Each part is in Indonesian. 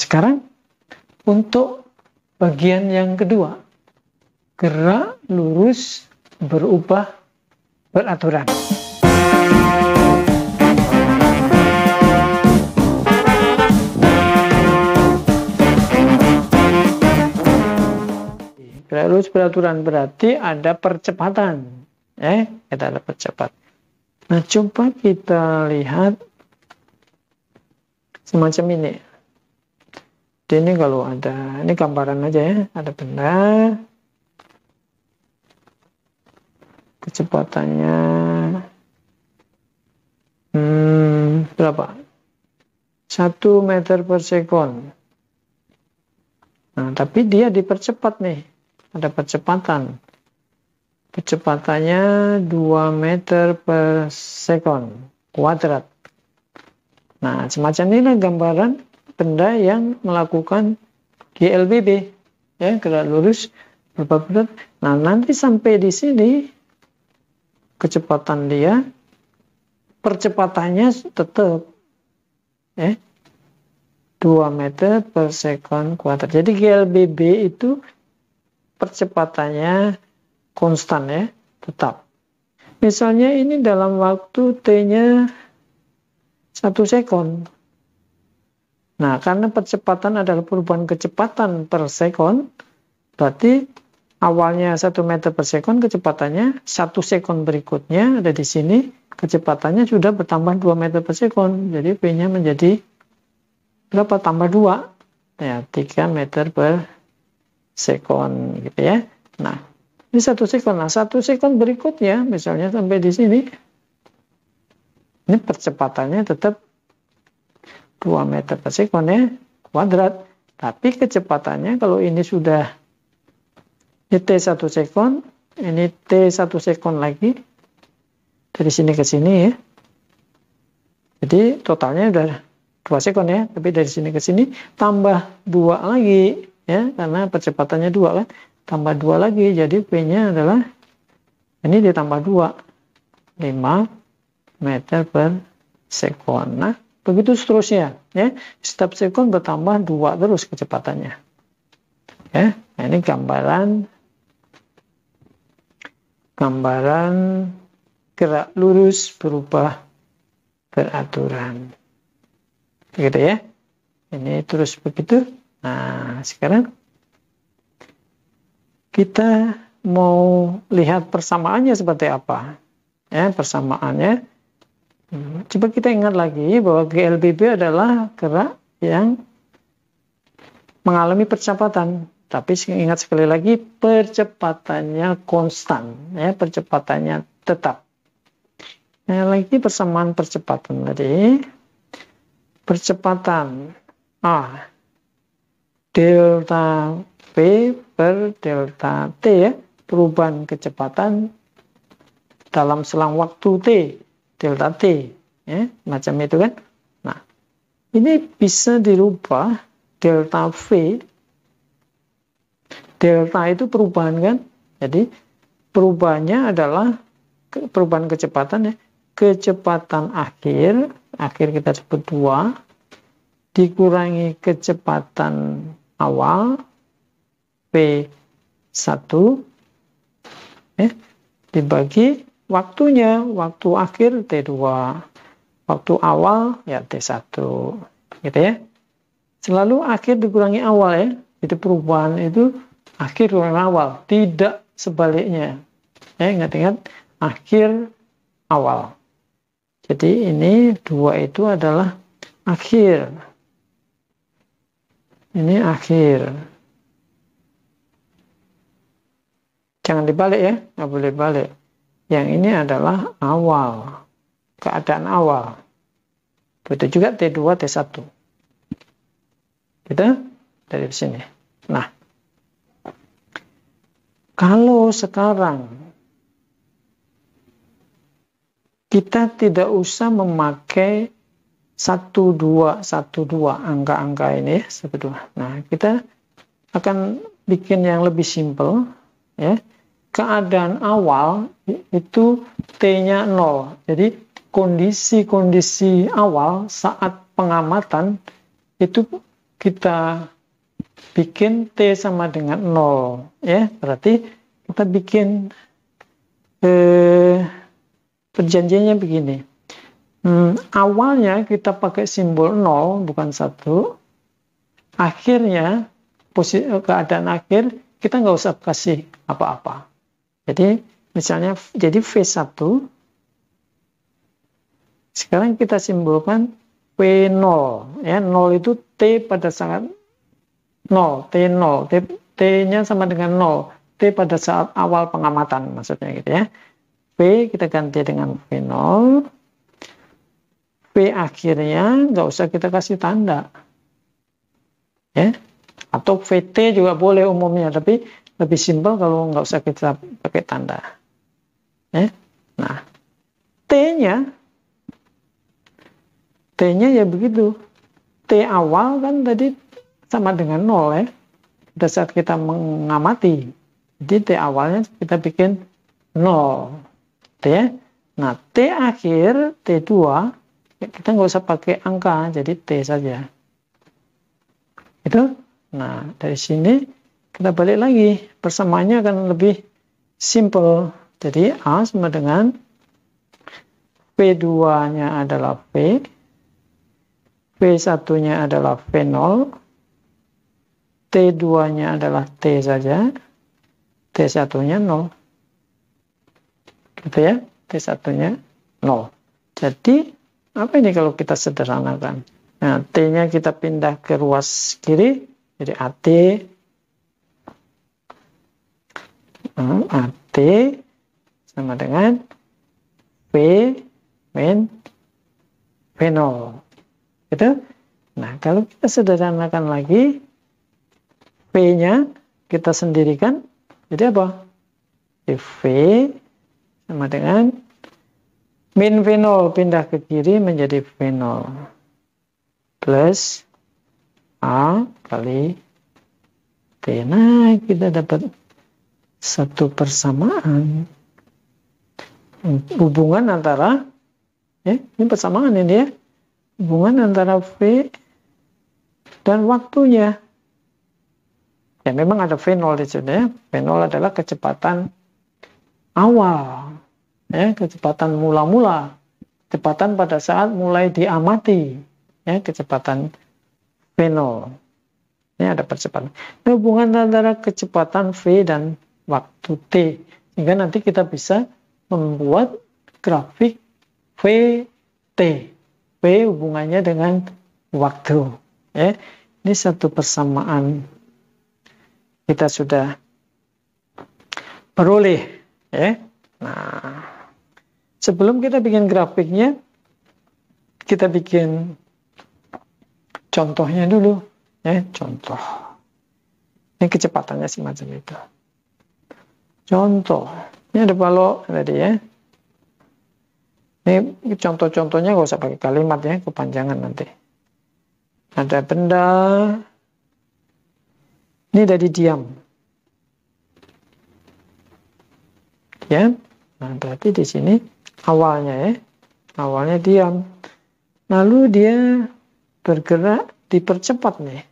Sekarang untuk bagian yang kedua, gerak lurus berubah beraturan. Gerak lurus beraturan berarti ada percepatan. Eh, kita ada percepat. Nah, coba kita lihat semacam ini. Jadi ini kalau ada, ini gambaran aja ya, ada benda. Kecepatannya hmm, berapa? 1 meter per second. Nah, tapi dia dipercepat nih. Ada percepatan. Kecepatannya 2 meter per second kuadrat. Nah, semacam ini gambaran benda yang melakukan GLBB ya gerak lurus berapa berat. Nah nanti sampai di sini kecepatan dia percepatannya tetap ya 2 meter per second kuadrat. Jadi GLBB itu percepatannya konstan ya, tetap. Misalnya ini dalam waktu T-nya 1 second. Nah, karena percepatan adalah perubahan kecepatan per sekon, berarti awalnya 1 meter per sekon, kecepatannya 1 sekon berikutnya ada di sini, kecepatannya sudah bertambah 2 meter per sekon. Jadi v nya menjadi berapa? Tambah 2, ya 3 meter per sekon gitu ya. Nah, ini satu sekon. Nah, satu sekon berikutnya, misalnya sampai di sini, ini percepatannya tetap 2 meter per sekon ya, kuadrat. Tapi kecepatannya kalau ini sudah ini T1 sekon, ini T1 sekon lagi, dari sini ke sini ya. Jadi totalnya sudah 2 sekon ya, tapi dari sini ke sini tambah 2 lagi ya, karena percepatannya 2 kan. Tambah 2 lagi, jadi P-nya adalah ini ditambah 2, 5 meter per sekon. Nah, Begitu seterusnya, ya. Setiap sekon bertambah dua terus kecepatannya. Ya, nah, ini gambaran gambaran gerak lurus berupa peraturan. Begitu ya. Ini terus begitu. Nah, sekarang kita mau lihat persamaannya seperti apa. Ya, persamaannya Hmm. Coba kita ingat lagi bahwa GLBB adalah gerak yang mengalami percepatan. Tapi ingat sekali lagi percepatannya konstan, ya percepatannya tetap. Nah, lagi persamaan percepatan tadi. Percepatan A delta V per delta T ya, perubahan kecepatan dalam selang waktu T delta t ya macam itu kan nah ini bisa dirubah delta v delta itu perubahan kan jadi perubahannya adalah perubahan kecepatan ya kecepatan akhir akhir kita sebut dua dikurangi kecepatan awal v 1 ya, dibagi waktunya waktu akhir T2 waktu awal ya T1 gitu ya selalu akhir dikurangi awal ya itu perubahan itu akhir dikurangi awal tidak sebaliknya ya ingat-ingat akhir awal jadi ini dua itu adalah akhir ini akhir jangan dibalik ya nggak boleh balik yang ini adalah awal, keadaan awal. Begitu juga T2, T1. kita Dari sini. Nah, kalau sekarang kita tidak usah memakai 1, 2, 1, 2 angka-angka ini ya, 1, 2. Nah, kita akan bikin yang lebih simple ya keadaan awal itu T-nya 0. Jadi kondisi-kondisi awal saat pengamatan itu kita bikin T sama dengan 0. Ya, berarti kita bikin eh, perjanjiannya begini. Hmm, awalnya kita pakai simbol 0, bukan satu. Akhirnya, posisi, keadaan akhir, kita nggak usah kasih apa-apa. Jadi misalnya jadi V1 sekarang kita simbolkan v 0 ya 0 itu T pada saat 0 T0 T, T nya sama dengan 0 T pada saat awal pengamatan maksudnya gitu ya P kita ganti dengan v 0 V akhirnya nggak usah kita kasih tanda ya atau VT juga boleh umumnya tapi lebih simpel kalau nggak usah kita pakai tanda. Ya. Nah, T-nya, T-nya ya begitu. T awal kan tadi sama dengan nol ya. Pada saat kita mengamati, jadi T awalnya kita bikin nol. T. Gitu ya. Nah, T akhir, T2, ya kita nggak usah pakai angka, jadi T saja. Itu. Nah, dari sini kita balik lagi persamaannya akan lebih simple jadi A sama dengan P2 nya adalah P P1 nya adalah V0 T2 nya adalah T saja T1 nya 0 gitu ya T1 nya 0 jadi apa ini kalau kita sederhanakan nah T nya kita pindah ke ruas kiri jadi AT AT sama dengan V min V0. Gitu? Nah, kalau kita sederhanakan lagi, P-nya kita sendirikan, jadi apa? Jadi V sama dengan min V0 pindah ke kiri menjadi V0 plus A kali T. Nah, kita dapat satu persamaan hubungan antara ya, ini persamaan ini ya hubungan antara V dan waktunya ya memang ada V0 di sini ya V0 adalah kecepatan awal ya kecepatan mula-mula kecepatan pada saat mulai diamati ya kecepatan V0 ini ada percepatan nah, hubungan antara kecepatan V dan waktu T. Sehingga nanti kita bisa membuat grafik v t V hubungannya dengan waktu. Ya. Ini satu persamaan kita sudah peroleh. Ya. Nah, sebelum kita bikin grafiknya, kita bikin contohnya dulu. Ya, contoh. Ini kecepatannya semacam itu. Contoh. Ini ada balok tadi ya. Ini contoh-contohnya gak usah pakai kalimat ya, kepanjangan nanti. Ada benda. Ini dari diam. Ya. Nah, berarti di sini awalnya ya. Awalnya diam. Lalu dia bergerak dipercepat nih.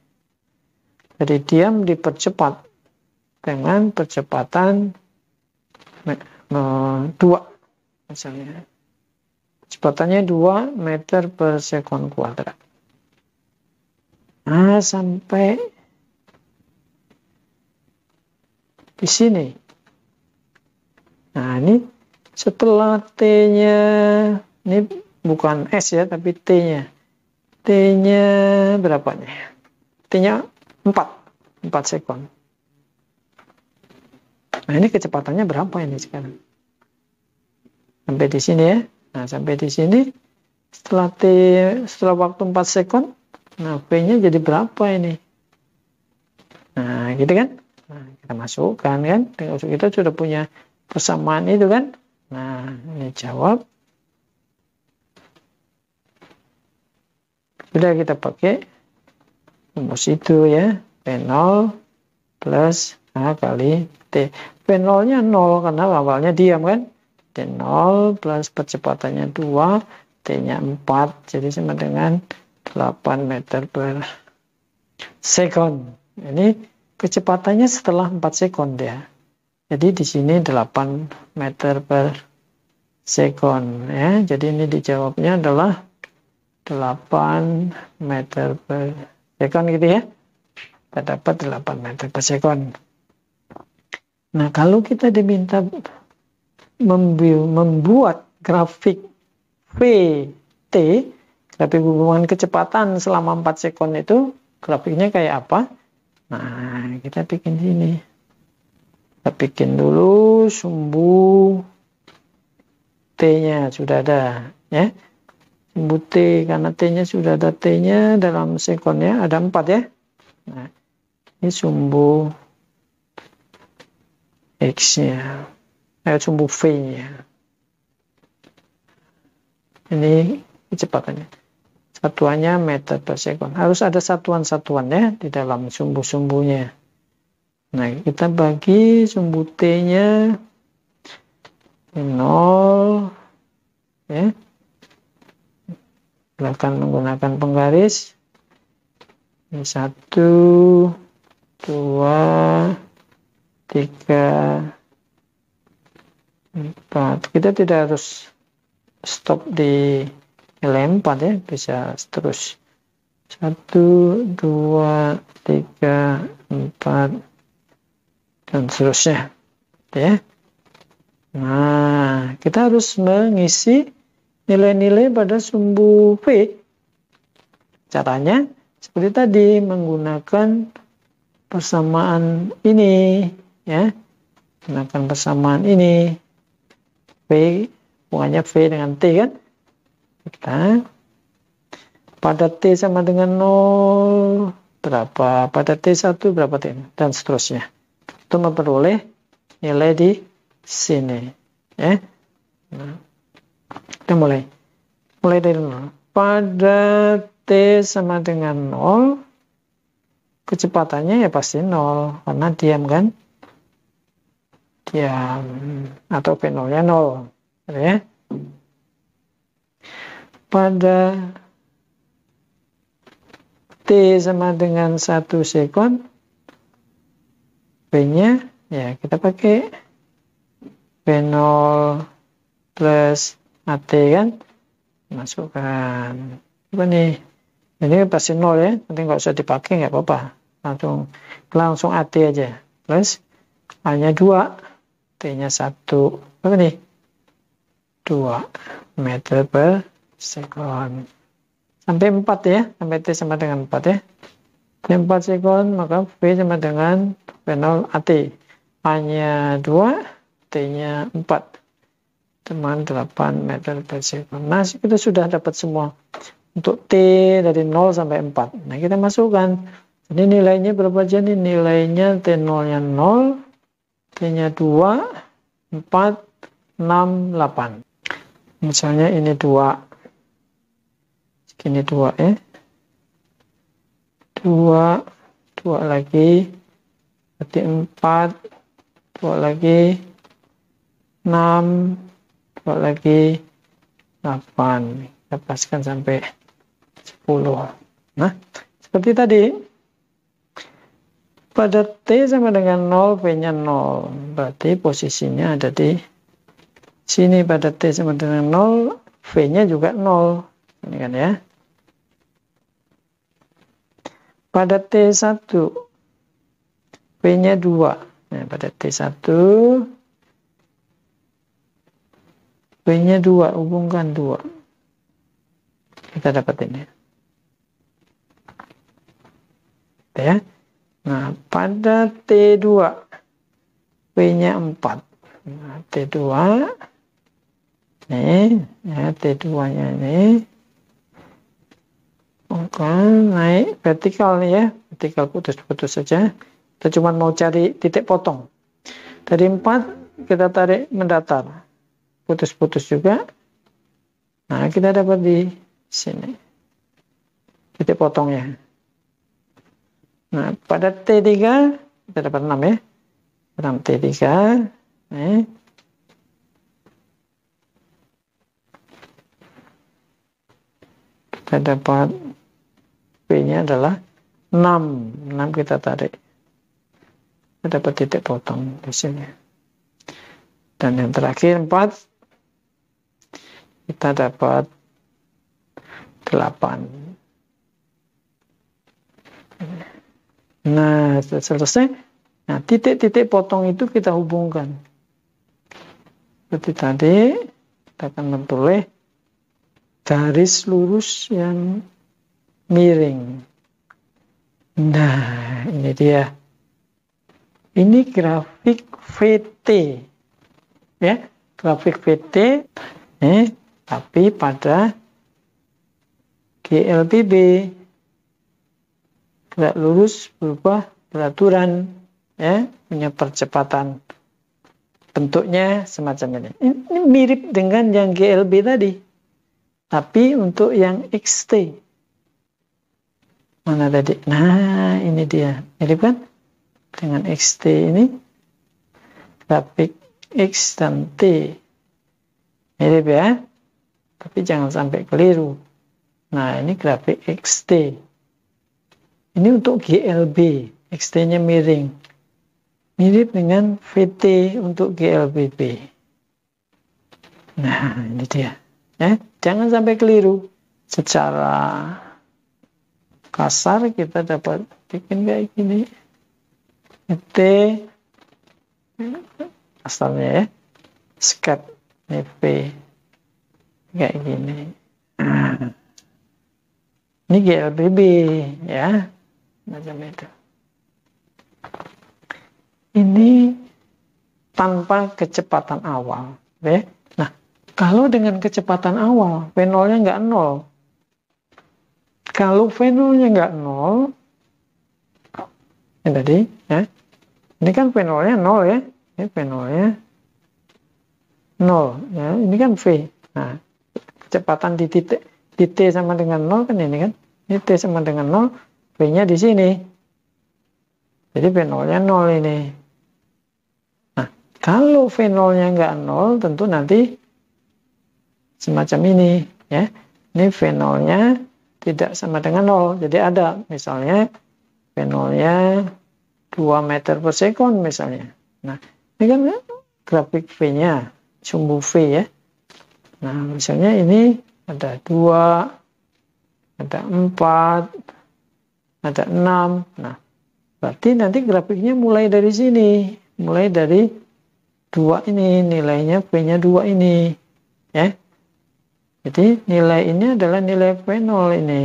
Jadi diam dipercepat dengan percepatan 2 misalnya cepatannya 2 meter per sekon kuadrat nah sampai di sini nah ini setelah T nya ini bukan S ya tapi T nya T nya berapa nih T nya 4 4 sekon Nah ini kecepatannya berapa ini sekarang? Sampai di sini ya. Nah sampai di sini setelah t setelah waktu 4 second nah v nya jadi berapa ini? Nah gitu kan? Nah, kita masukkan kan? Kita sudah punya persamaan itu kan? Nah ini jawab. Sudah kita pakai rumus itu ya. P0 plus A kali T. P0-nya 0 karena awalnya diam kan? T0 plus percepatannya 2, T-nya 4. Jadi sama dengan 8 meter per second. Ini kecepatannya setelah 4 second ya. Jadi di sini 8 meter per second ya. Jadi ini dijawabnya adalah 8 meter per second gitu ya. Kita dapat 8 meter per second. Nah, kalau kita diminta membuat grafik VT, grafik hubungan kecepatan selama 4 sekon itu, grafiknya kayak apa? Nah, kita bikin sini. Kita bikin dulu sumbu T-nya sudah ada, ya. Sumbu T, karena T-nya sudah ada T-nya dalam sekonnya ada 4 ya. Nah, ini sumbu X-nya. sumbu V-nya. Ini kecepatannya. Satuannya meter per sekon. Harus ada satuan-satuannya di dalam sumbu-sumbunya. Nah, kita bagi sumbu T-nya 0 ya. Silakan menggunakan penggaris. Ini 1 2 tiga empat kita tidak harus stop di nilai empat ya bisa terus satu dua tiga empat dan seterusnya ya nah kita harus mengisi nilai-nilai pada sumbu V caranya seperti tadi menggunakan persamaan ini ya gunakan persamaan ini V hubungannya V dengan T kan kita pada T sama dengan 0 berapa pada T1 berapa T dan seterusnya itu memperoleh nilai di sini ya nah, kita mulai mulai dari 0 pada T sama dengan 0 kecepatannya ya pasti 0 karena diam kan ya atau P0-nya 0 ya. Pada T sama dengan 1 sekon p nya ya kita pakai P0 plus AT kan masukkan apa nih ini pasti 0 ya nanti nggak usah dipakai nggak apa-apa langsung langsung AT aja plus hanya nya 2 T-nya 1, berapa nih? 2 meter per sekon. Sampai 4 ya, sampai T sama dengan 4 ya. T 4 sekon, maka V sama dengan V0 AT. A-nya 2, T-nya 4. Teman 8 meter per sekon. Nah, kita sudah dapat semua. Untuk T dari 0 sampai 4. Nah, kita masukkan. Ini nilainya berapa jadi? Nilainya T0-nya 0, t nya 2, 4, 6, 8. Misalnya ini 2. Ini 2 ya. 2, 2 lagi. Berarti 4, 2 lagi. 6, 2 lagi. 8. Kita paskan sampai 10. Nah, seperti tadi pada T sama dengan 0, v nya 0. Berarti posisinya ada di sini pada T sama dengan 0, V-nya juga 0. Ini kan ya. Pada T1, v nya 2. Nah, pada T1, v nya 2, hubungkan 2. Kita dapat ini. ya. Nah, pada T2, W-nya 4. Nah, T2, nih, ya, T2-nya nih. Oke, naik vertikal nih ya. Vertikal putus-putus saja. Kita cuma mau cari titik potong. Dari 4, kita tarik mendatar. Putus-putus juga. Nah, kita dapat di sini. Titik potongnya. Nah, pada T3 kita dapat 6 ya. 6 T3. Nih. Kita dapat P-nya adalah 6. 6 kita tarik. Kita dapat titik potong di sini. Dan yang terakhir 4 kita dapat 8. Nah, selesai. Nah, titik-titik potong itu kita hubungkan. Seperti tadi, kita akan memperoleh garis lurus yang miring. Nah, ini dia. Ini grafik VT. Ya, grafik VT eh, tapi pada GLPB tegak lurus berubah peraturan ya punya percepatan bentuknya semacam ini. Ini mirip dengan yang GLB tadi. Tapi untuk yang XT. Mana tadi? Nah, ini dia. Mirip kan? Dengan XT ini. Grafik X dan T. Mirip ya. Tapi jangan sampai keliru. Nah, ini grafik XT. Ini untuk GLB, XT-nya miring. Mirip dengan VT untuk GLBB. Nah, ini dia. Ya, jangan sampai keliru. Secara kasar kita dapat bikin kayak gini. VT asalnya ya. Skat ini V kayak gini. Nah, ini GLBB ya macam itu ini tanpa kecepatan awal ya. nah kalau dengan kecepatan awal V0-nya nggak nol kalau V0-nya nggak nol ini tadi ya ini kan V0-nya nol ya ini V0-nya nol ya ini kan V nah kecepatan di titik di T sama dengan nol kan ini kan ini T sama dengan nol p nya di sini. Jadi V0-nya 0 ini. Nah, kalau V0-nya nggak 0, tentu nanti semacam ini. ya. Ini V0-nya tidak sama dengan 0. Jadi ada, misalnya V0-nya 2 meter per sekon misalnya. Nah, ini kan grafik V-nya, sumbu V ya. Nah, misalnya ini ada 2, ada 4, ada 6. Nah, berarti nanti grafiknya mulai dari sini, mulai dari dua ini nilainya p-nya 2 ini, ya. Jadi nilai ini adalah nilai p0 ini.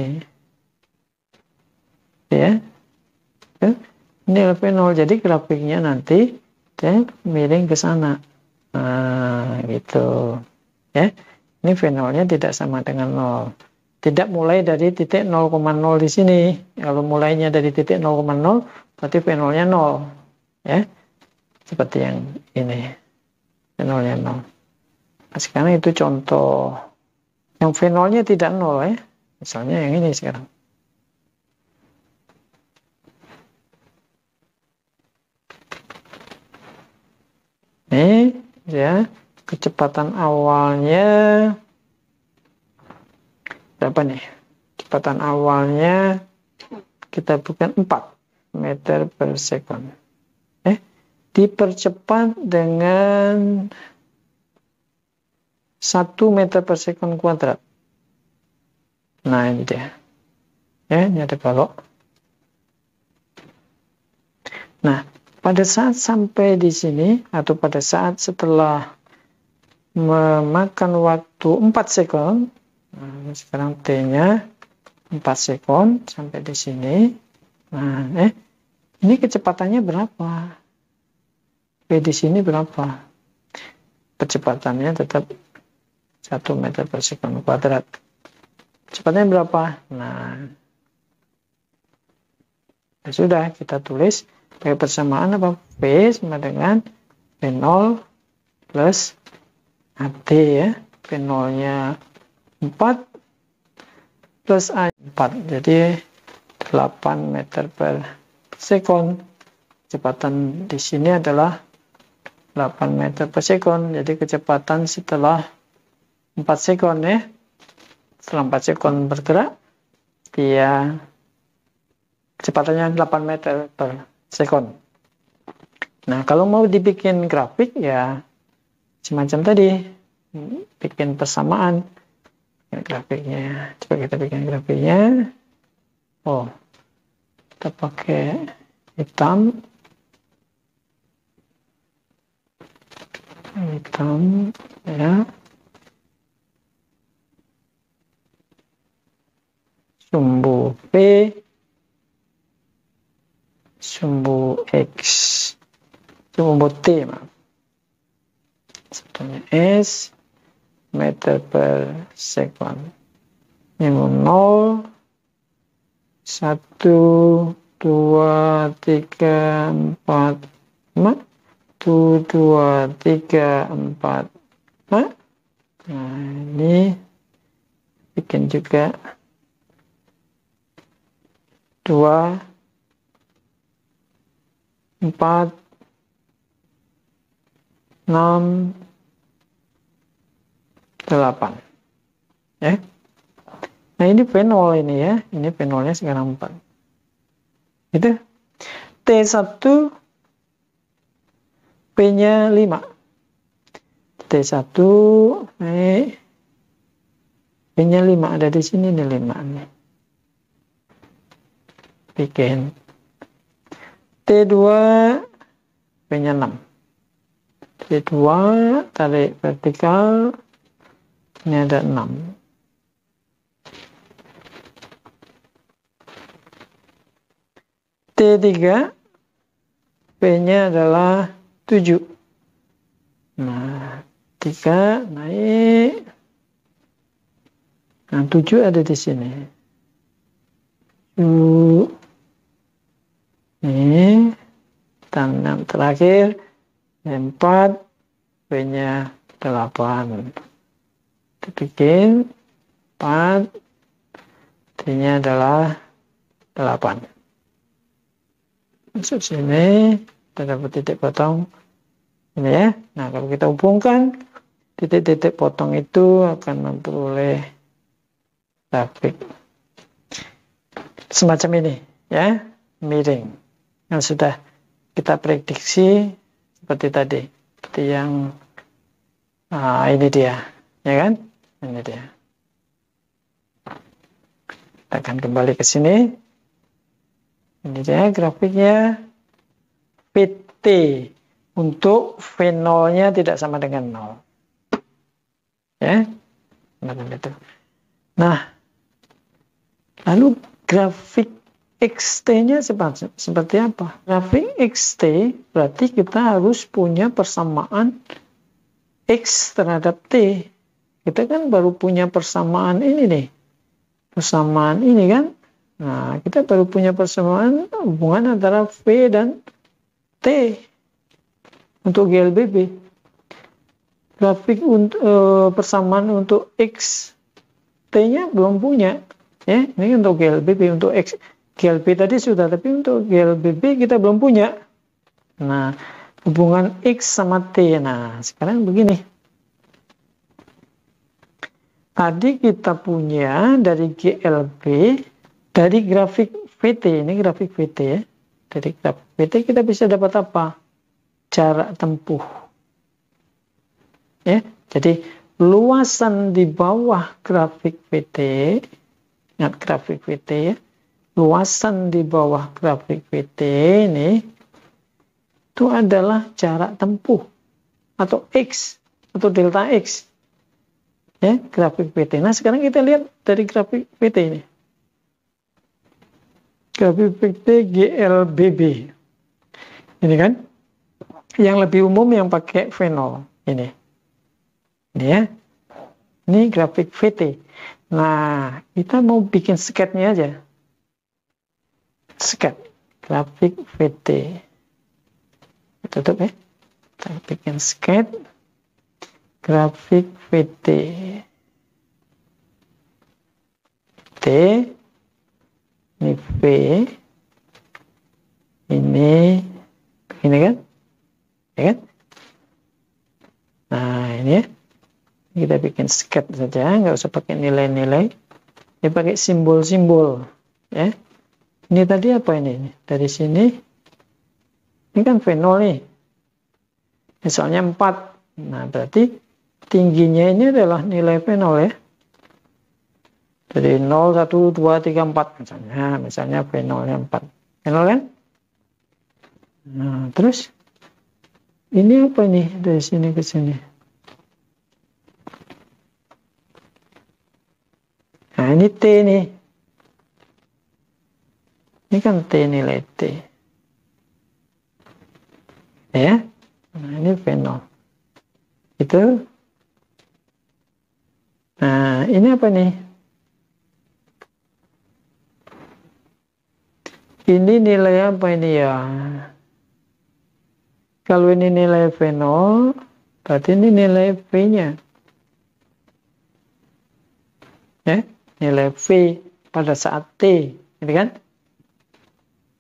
Ya. ya nilai p0 jadi grafiknya nanti ya, miring ke sana. Nah, gitu. Ya. Ini v0-nya tidak sama dengan 0 tidak mulai dari titik 0,0 di sini. Kalau mulainya dari titik 0,0 berarti P0-nya 0 ya. Seperti yang ini. P0-nya 0. Nah, sekarang itu contoh yang V0-nya tidak 0 ya. Misalnya yang ini sekarang. Ini ya, kecepatan awalnya berapa nih kecepatan awalnya kita bukan 4 meter per second eh dipercepat dengan 1 meter per second kuadrat nah ini dia ya ini ada balok nah pada saat sampai di sini atau pada saat setelah memakan waktu 4 second Nah, sekarang T-nya 4 sekon sampai di sini. Nah, eh, ini kecepatannya berapa? P di sini berapa? Kecepatannya tetap 1 meter per sekon kuadrat. Kecepatannya berapa? Nah, ya sudah kita tulis P persamaan apa? P sama dengan P0 plus AT ya. P0-nya 4 plus A 4 jadi 8 meter per sekon kecepatan di sini adalah 8 meter per sekon jadi kecepatan setelah 4 sekon ya setelah 4 sekon bergerak dia kecepatannya 8 meter per sekon nah kalau mau dibikin grafik ya semacam tadi bikin persamaan grafiknya coba kita bikin grafiknya oh kita pakai hitam hitam ya sumbu P sumbu X sumbu T maaf satunya S meter per second. mau 0, 1, 2, 3, 4, 5, 1, 2, 3, 4, 5. Nah, ini bikin juga 2, 4, 6, 8 ya nah ini fenol ini ya ini fenolnya sekarang 4 itu T1 P nya 5 T1 eh, P nya 5 ada di sini nih 5 nih bikin T2 P nya 6 T2 tarik vertikal ini ada enam. T3 P-nya adalah 7. Nah, 3 naik. Nah, 7 ada di sini. 7. Ini. Tanam terakhir. 4. P-nya 8 dibikin 4 D nya adalah 8 masuk sini kita dapat titik potong ini ya nah kalau kita hubungkan titik-titik potong itu akan memperoleh grafik semacam ini ya miring yang sudah kita prediksi seperti tadi seperti yang uh, ini dia ya kan ini dia. Kita akan kembali ke sini. Ini dia grafiknya. PT untuk v0nya tidak sama dengan 0. Ya. itu. Nah, lalu grafik XT-nya seperti apa? Grafik XT berarti kita harus punya persamaan X terhadap T. Kita kan baru punya persamaan ini nih. Persamaan ini kan. Nah, kita baru punya persamaan hubungan antara V dan T untuk GLBB. Grafik untuk uh, eh, persamaan untuk X T-nya belum punya. Ya, ini untuk GLBB untuk X. GLB tadi sudah, tapi untuk GLBB kita belum punya. Nah, hubungan X sama T. Nah, sekarang begini. Tadi kita punya dari GLB, dari grafik VT, ini grafik VT ya. Dari grafik VT kita bisa dapat apa? Jarak tempuh. Ya, jadi luasan di bawah grafik VT, ingat grafik VT ya, luasan di bawah grafik VT ini itu adalah jarak tempuh atau X atau delta X ya grafik PT. Nah sekarang kita lihat dari grafik PT ini. Grafik PT GLBB. Ini kan. Yang lebih umum yang pakai fenol ini. Ini ya. Ini grafik PT. Nah, kita mau bikin sketnya aja. Sket. Grafik PT. Tutup ya. Kita bikin sket grafik VT. t ini V ini ini kan ya kan nah ini ya kita bikin sket saja nggak usah pakai nilai-nilai ini pakai simbol-simbol ya ini tadi apa ini dari sini ini kan V0 nih misalnya 4 nah berarti tingginya ini adalah nilai P0 ya. Jadi 0, 1, 2, 3, 4 misalnya. Misalnya P0-nya 4. P0 kan? Nah, terus ini apa nih dari sini ke sini? Nah, ini T nih. Ini kan T nilai T. Ya. Nah, ini P0. Itu Nah, ini apa nih? Ini nilai apa ini ya? Kalau ini nilai V0, berarti ini nilai V-nya. Ya, nilai V pada saat T, ini gitu kan?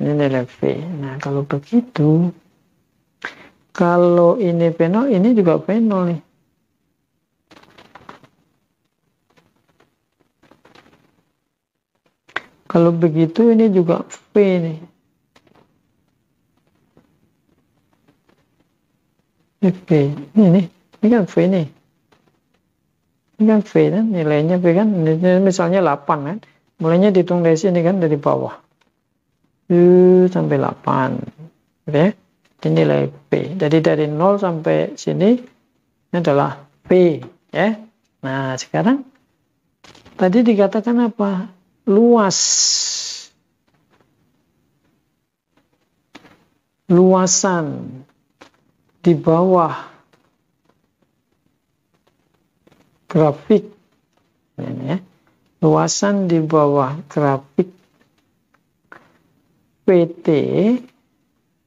Ini nilai V. Nah, kalau begitu, kalau ini V0, ini juga V0 nih. Kalau begitu ini juga P nih. Ini P. Ini, ini. ini kan V nih. Ini kan V kan, nilainya V kan, misalnya 8 kan. Mulainya dihitung dari sini kan, dari bawah. U uh, sampai 8. Oke. ya. Ini nilai P. Jadi dari 0 sampai sini, ini adalah P. Ya. Nah, sekarang tadi dikatakan apa? luas luasan di bawah grafik ya, luasan di bawah grafik PT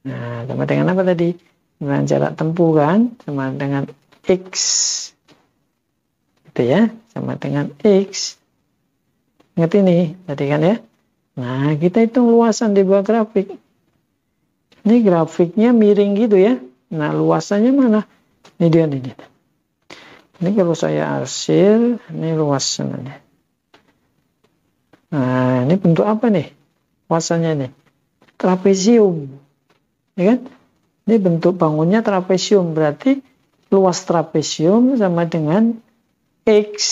nah sama dengan apa tadi dengan jarak tempuh kan sama dengan X gitu ya sama dengan X ngerti nih, tadi kan ya. Nah, kita hitung luasan di bawah grafik. Ini grafiknya miring gitu ya. Nah, luasannya mana? Ini dia, ini dia. Ini kalau saya arsir, ini luasannya. Nah, ini bentuk apa nih? Luasannya nih. Trapezium, Ya kan? Ini bentuk bangunnya trapesium. Berarti luas trapesium sama dengan X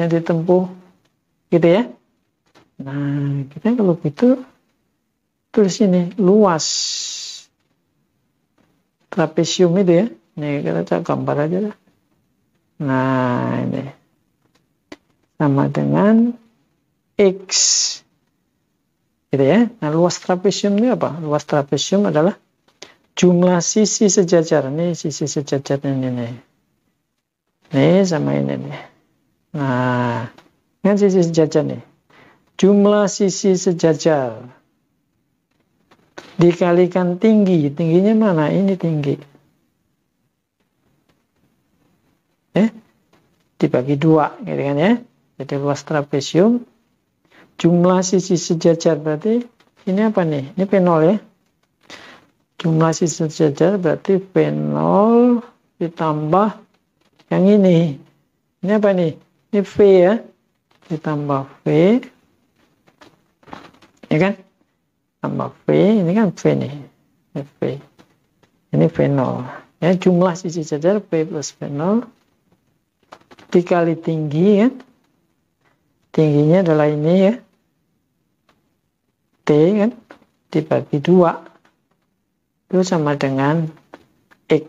yang ditempuh gitu ya nah kita kalau gitu tulis ini luas trapesium itu ya nih kita cek gambar aja lah nah ini sama dengan x gitu ya nah luas trapesium ini apa luas trapesium adalah jumlah sisi sejajar nih sisi sejajar ini nih nih sama ini nih nah Kan sisi sejajar nih. Jumlah sisi sejajar dikalikan tinggi. Tingginya mana? Ini tinggi. Eh? Dibagi dua, gitu kan ya. Jadi luas trapesium. Jumlah sisi sejajar berarti ini apa nih? Ini P0 ya. Jumlah sisi sejajar berarti P0 ditambah yang ini. Ini apa nih? Ini V ya ditambah V ya kan tambah V ini kan V nih V ini V0 ya jumlah sisi jajar V plus V0 dikali tinggi ya tingginya adalah ini ya T kan dibagi dua itu sama dengan X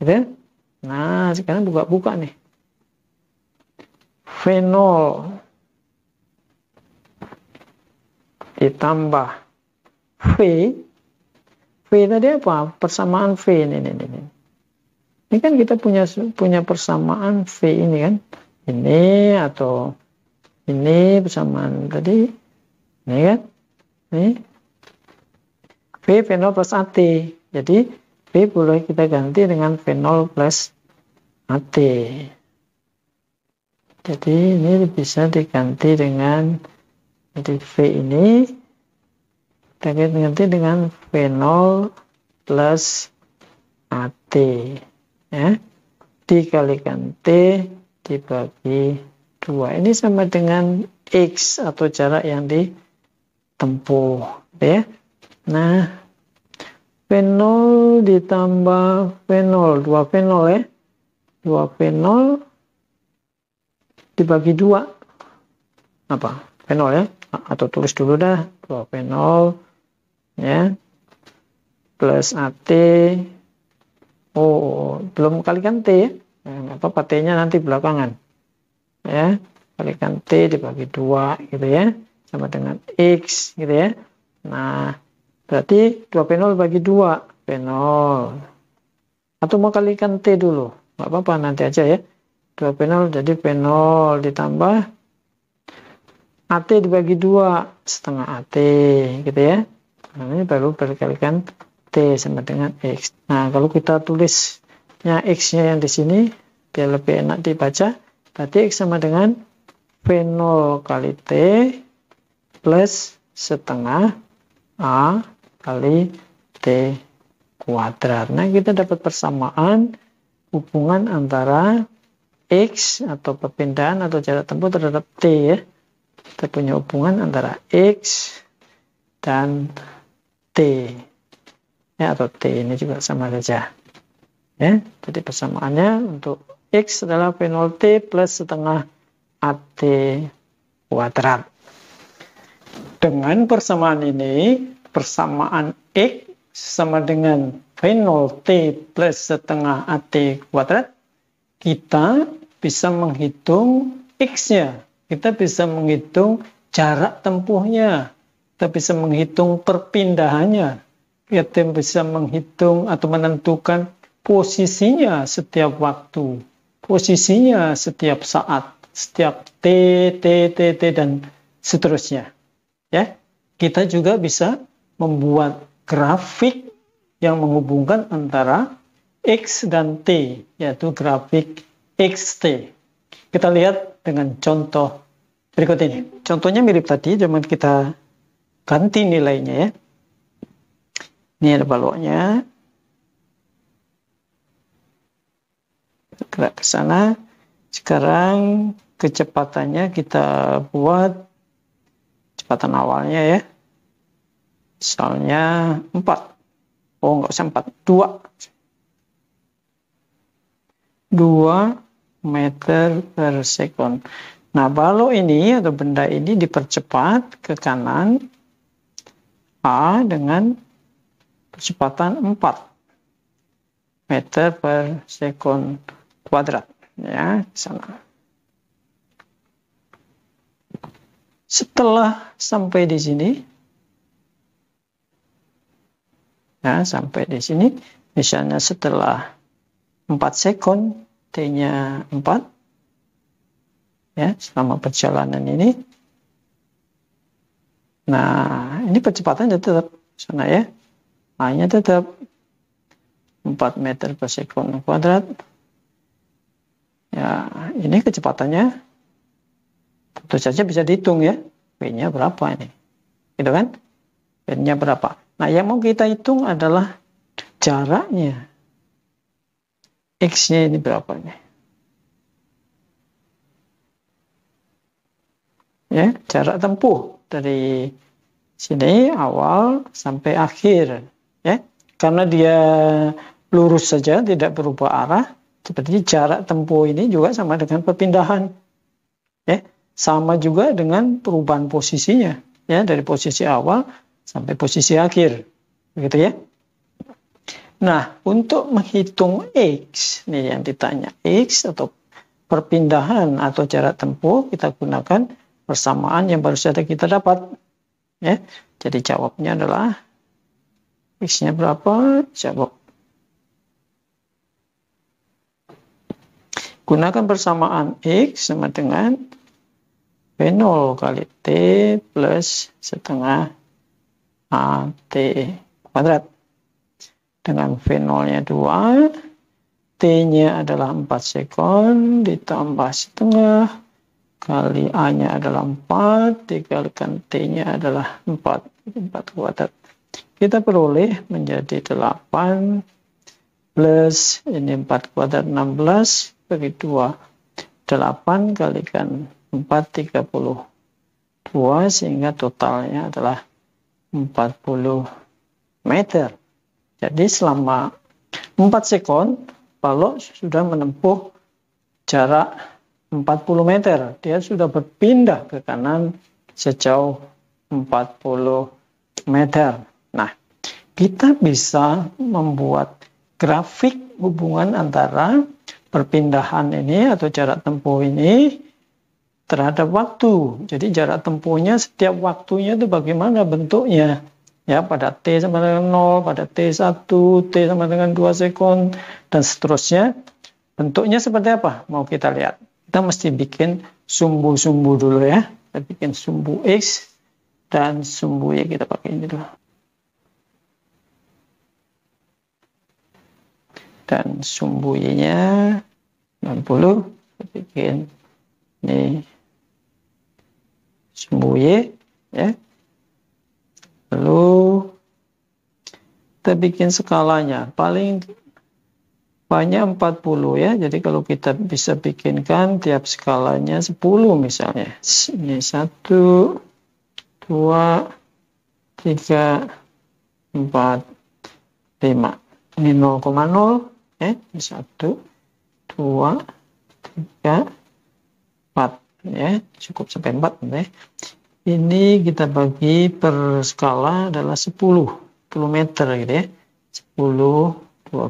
gitu nah sekarang buka-buka nih fenol ditambah V V tadi apa persamaan V ini ini ini ini kan kita punya punya persamaan V ini kan ini atau ini persamaan tadi ini kan ini V fenol plus AT jadi V boleh kita ganti dengan fenol plus AT jadi ini bisa diganti dengan jadi V ini kita diganti dengan V0 plus AT ya dikalikan T dibagi 2 ini sama dengan X atau jarak yang ditempuh ya nah V0 ditambah V0 2 V0 ya 2 V0 dibagi dua apa Penol ya atau tulis dulu dah dua penol, ya plus AT oh, oh, oh belum kalikan T ya, ya apa T nanti belakangan ya kalikan T dibagi dua gitu ya sama dengan X gitu ya nah berarti dua penol bagi dua penol atau mau kalikan T dulu nggak apa-apa nanti aja ya 2 P0 jadi P0 ditambah AT dibagi 2 setengah AT gitu ya nah, ini baru berkalikan T sama dengan X nah kalau kita tulisnya X nya yang di sini biar lebih enak dibaca berarti X sama dengan p 0 kali T plus setengah A kali T kuadrat nah kita dapat persamaan hubungan antara X atau perpindahan atau jarak tempuh terhadap T ya. Kita punya hubungan antara X dan T. Ya, atau T ini juga sama saja. Ya, jadi persamaannya untuk X adalah V0 T plus setengah AT kuadrat. Dengan persamaan ini, persamaan X sama dengan V0 T plus setengah AT kuadrat kita bisa menghitung X-nya, kita bisa menghitung jarak tempuhnya, kita bisa menghitung perpindahannya, kita bisa menghitung atau menentukan posisinya setiap waktu, posisinya setiap saat, setiap T, T, T, T, dan seterusnya. Ya, kita juga bisa membuat grafik yang menghubungkan antara X dan T, yaitu grafik XT. Kita lihat dengan contoh berikut ini. Contohnya mirip tadi, cuman kita ganti nilainya ya. Ini ada baloknya. Gerak ke sana. Sekarang kecepatannya kita buat kecepatan awalnya ya. Misalnya 4. Oh, nggak usah 4. 2. 2 meter per second. Nah, balok ini atau benda ini dipercepat ke kanan A dengan kecepatan 4 meter per sekon kuadrat ya sana. Setelah sampai di sini ya sampai di sini misalnya setelah 4 second, T-nya 4. Ya, selama perjalanan ini. Nah, ini percepatannya tetap sana ya. a tetap 4 meter per second kuadrat. Ya, ini kecepatannya tentu saja bisa dihitung ya. B-nya berapa ini? Gitu kan? B-nya berapa? Nah, yang mau kita hitung adalah jaraknya X-nya ini berapa ini? Ya, jarak tempuh dari sini awal sampai akhir ya. Karena dia lurus saja tidak berubah arah, seperti jarak tempuh ini juga sama dengan perpindahan. Ya, sama juga dengan perubahan posisinya ya dari posisi awal sampai posisi akhir. Begitu ya. Nah, untuk menghitung X, nih yang ditanya X atau perpindahan atau jarak tempuh, kita gunakan persamaan yang baru saja kita dapat. Ya, jadi jawabnya adalah X-nya berapa? Jawab. Gunakan persamaan X sama dengan P0 kali T plus setengah AT e kuadrat dengan V0-nya 2, T-nya adalah 4 sekon, ditambah setengah, kali A-nya adalah 4, dikalikan T-nya adalah 4, 4 kuadrat. Kita peroleh menjadi 8 plus, ini 4 kuadrat 16, bagi 2, 8 kalikan 4, 30. 2 sehingga totalnya adalah 40 meter. Jadi selama 4 sekon, balok sudah menempuh jarak 40 meter. Dia sudah berpindah ke kanan sejauh 40 meter. Nah, kita bisa membuat grafik hubungan antara perpindahan ini atau jarak tempuh ini terhadap waktu. Jadi jarak tempuhnya setiap waktunya itu bagaimana bentuknya ya pada T sama dengan 0, pada T1, T sama dengan 2 sekon, dan seterusnya. Bentuknya seperti apa? Mau kita lihat. Kita mesti bikin sumbu-sumbu dulu ya. Kita bikin sumbu X dan sumbu Y kita pakai ini dulu. Dan sumbu Y-nya 60, kita bikin ini sumbu Y ya lalu kita bikin skalanya paling banyak 40 ya jadi kalau kita bisa bikinkan tiap skalanya 10 misalnya ini 1 2 3 4 5 ini 0,0 ya 1 2 3 4 ya cukup sampai 4 ya ini kita bagi per skala adalah 10 km gitu ya. 10, 20,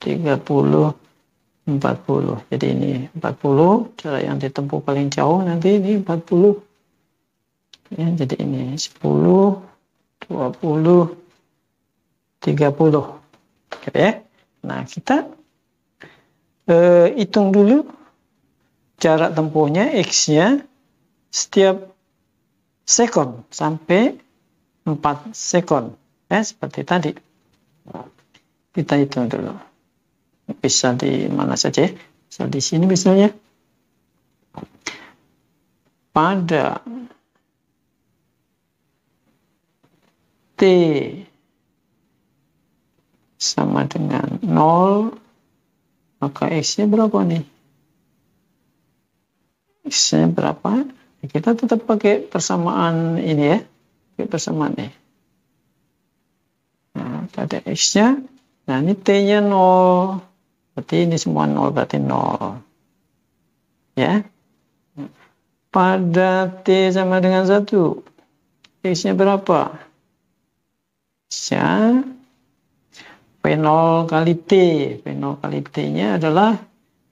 30, 40. Jadi ini 40, cara yang ditempuh paling jauh nanti ini 40. Ya, jadi ini 10, 20, 30. Gitu ya. Nah, kita eh, hitung dulu jarak tempuhnya x-nya setiap second sampai 4 second ya seperti tadi kita hitung dulu bisa di mana saja so, di sini misalnya pada T sama dengan 0 maka X nya berapa nih X nya berapa kita tetap pakai persamaan ini ya. Pakai persamaan nih. E. Nah, ada X-nya. Nah, ini T-nya 0. Berarti ini semua 0, berarti 0. Ya. Pada T sama dengan 1. X-nya berapa? X-nya P0 kali T. P0 kali T-nya adalah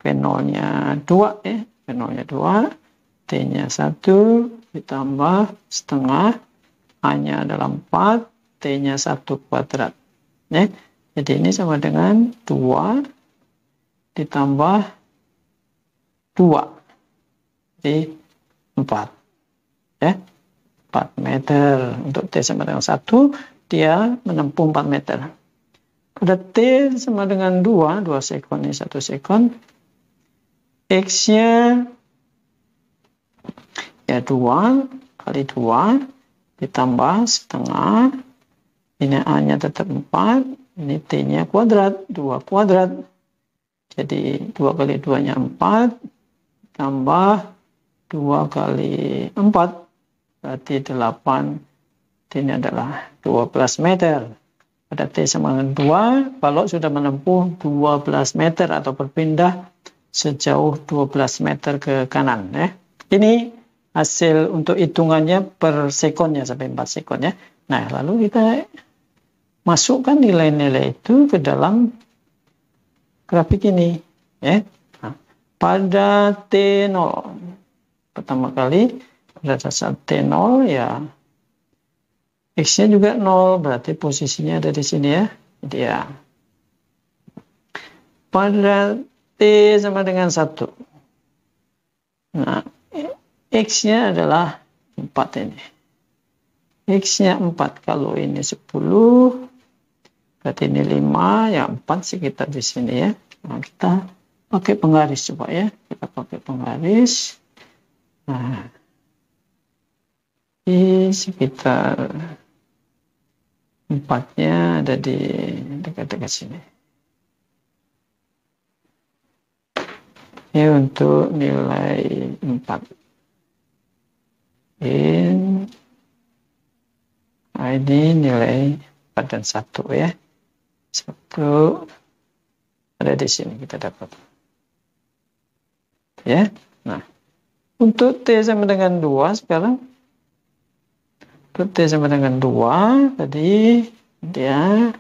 P0-nya 2 ya. P0-nya 2. T-nya 1 ditambah setengah, A-nya adalah 4, T-nya 1 kuadrat. Ya. Jadi ini sama dengan 2 ditambah 2. Jadi 4. Ya. 4 meter. Untuk T sama dengan 1, dia menempuh 4 meter. Pada T sama dengan 2, 2 sekon ini 1 sekon. X-nya ya dua kali dua ditambah setengah ini A-nya tetap empat ini T-nya kuadrat dua kuadrat jadi dua kali dua nya empat tambah dua kali empat berarti delapan T ini adalah belas meter pada T sama dengan 2 balok sudah menempuh dua belas meter atau berpindah sejauh dua belas meter ke kanan ya. Ini hasil untuk hitungannya per sekonnya sampai 4 sekon ya. Nah, lalu kita masukkan nilai-nilai itu ke dalam grafik ini ya. Nah, pada T0 pertama kali pada saat T0 ya X-nya juga 0 berarti posisinya ada di sini ya. Jadi ya pada T sama dengan 1. Nah, X-nya adalah 4 ini. X-nya 4. Kalau ini 10, berarti ini 5, ya 4 sekitar di sini ya. Nah, kita pakai penggaris coba ya. Kita pakai penggaris. Nah, di sekitar 4-nya ada di dekat-dekat sini. Ini untuk nilai 4 in ID nilai 4 dan 1 ya. 1 ada di sini kita dapat. Ya. Nah, untuk T sama dengan 2 sekarang untuk T sama dengan 2 tadi dia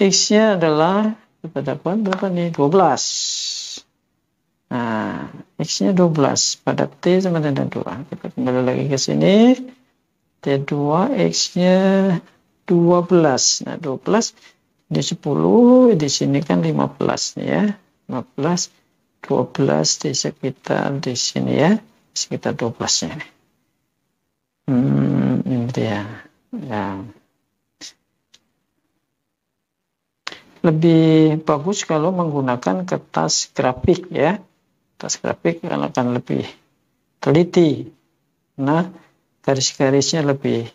X-nya adalah kita dapat berapa nih? 12. Nah, X-nya 12. Pada T sama dengan 2. Kita kembali lagi ke sini. T2, X-nya 12. Nah, 12 ini 10, di sini kan 15 ya. 15, 12 di sekitar di sini ya. Sekitar 12-nya Hmm, ini dia. Ya. Lebih bagus kalau menggunakan kertas grafik ya kertas grafik akan lebih teliti. Nah, garis-garisnya lebih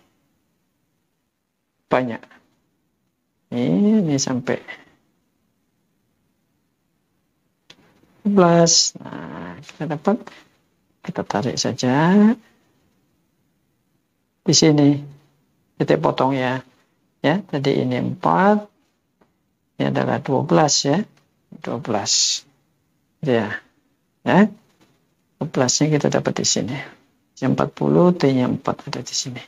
banyak. Ini, ini sampai 11. Nah, kita dapat kita tarik saja di sini titik potong ya. Ya, tadi ini 4. Ini adalah 12 ya. 12. Ya ya plusnya kita dapat di sini C40 T nya 4 ada di sini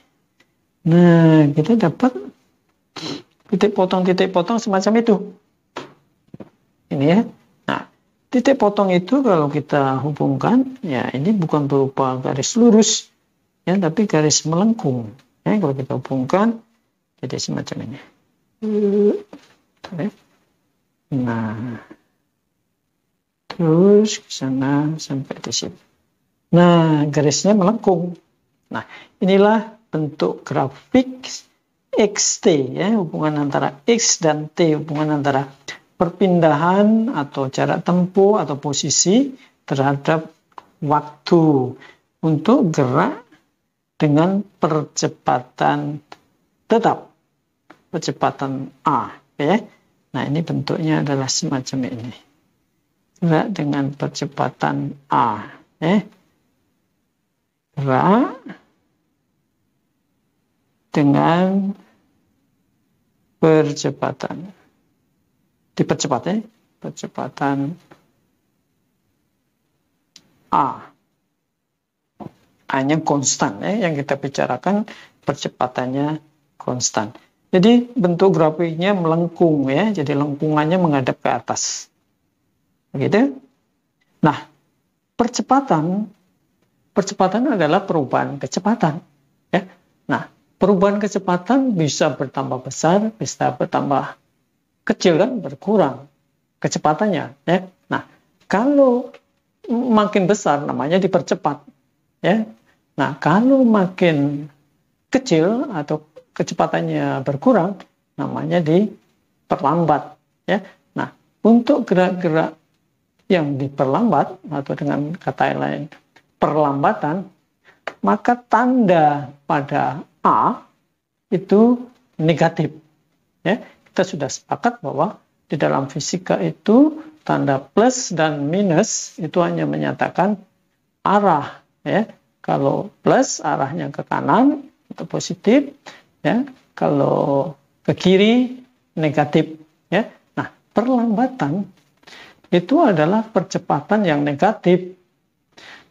nah kita dapat titik potong titik potong semacam itu ini ya nah titik potong itu kalau kita hubungkan ya ini bukan berupa garis lurus ya tapi garis melengkung ya kalau kita hubungkan jadi semacam ini nah terus ke sana sampai di sini. Nah, garisnya melengkung. Nah, inilah bentuk grafik XT ya, hubungan antara X dan T, hubungan antara perpindahan atau jarak tempuh atau posisi terhadap waktu untuk gerak dengan percepatan tetap percepatan A ya. Nah, ini bentuknya adalah semacam ini ra dengan percepatan A eh ra dengan percepatan dipercepat eh? percepatan A hanya konstan eh? yang kita bicarakan percepatannya konstan jadi bentuk grafiknya melengkung ya jadi lengkungannya menghadap ke atas Begitu? Nah, percepatan percepatan adalah perubahan kecepatan, ya. Nah, perubahan kecepatan bisa bertambah besar, bisa bertambah kecil dan berkurang kecepatannya, ya. Nah, kalau makin besar namanya dipercepat, ya. Nah, kalau makin kecil atau kecepatannya berkurang namanya diperlambat, ya. Nah, untuk gerak-gerak yang diperlambat atau dengan kata lain perlambatan, maka tanda pada A itu negatif. Ya, kita sudah sepakat bahwa di dalam fisika itu tanda plus dan minus itu hanya menyatakan arah. Ya, kalau plus arahnya ke kanan itu positif, ya. Kalau ke kiri negatif, ya. Nah, perlambatan itu adalah percepatan yang negatif.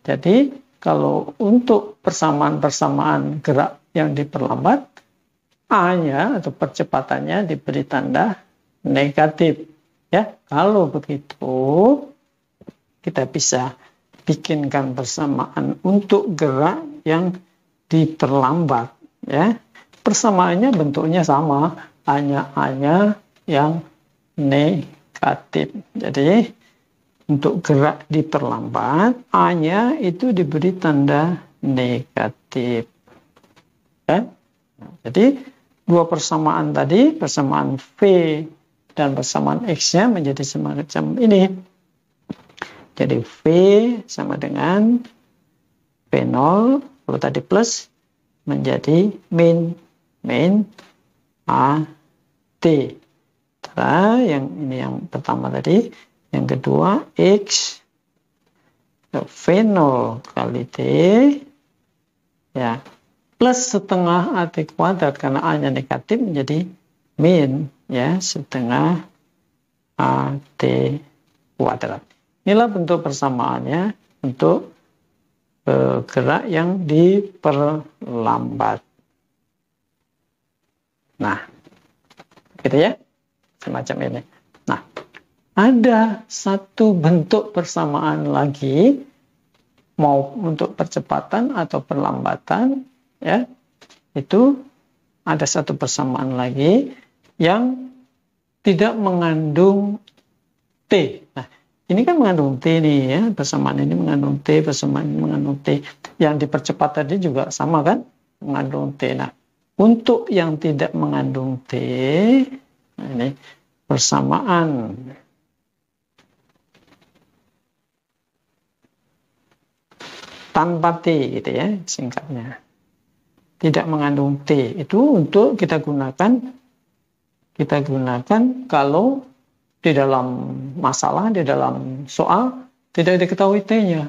Jadi kalau untuk persamaan-persamaan gerak yang diperlambat, A-nya atau percepatannya diberi tanda negatif. Ya, kalau begitu kita bisa bikinkan persamaan untuk gerak yang diperlambat ya. Persamaannya bentuknya sama, hanya hanya yang negatif katib. Jadi untuk gerak diperlambat, A-nya itu diberi tanda negatif. Ya? Jadi dua persamaan tadi, persamaan V dan persamaan X-nya menjadi semacam ini. Jadi V sama dengan V0, kalau tadi plus, menjadi min, min A, T negara yang ini yang pertama tadi yang kedua X fenol kali T ya plus setengah AT kuadrat karena A-nya negatif menjadi min ya setengah AT kuadrat. Inilah bentuk persamaannya untuk e, gerak yang diperlambat. Nah, gitu ya semacam ini. Nah, ada satu bentuk persamaan lagi mau untuk percepatan atau perlambatan ya itu ada satu persamaan lagi yang tidak mengandung T. Nah, ini kan mengandung T nih ya, persamaan ini mengandung T, persamaan ini mengandung T. Yang dipercepat tadi juga sama kan, mengandung T. Nah, untuk yang tidak mengandung T, ini persamaan tanpa T gitu ya singkatnya tidak mengandung T itu untuk kita gunakan kita gunakan kalau di dalam masalah di dalam soal tidak diketahui T-nya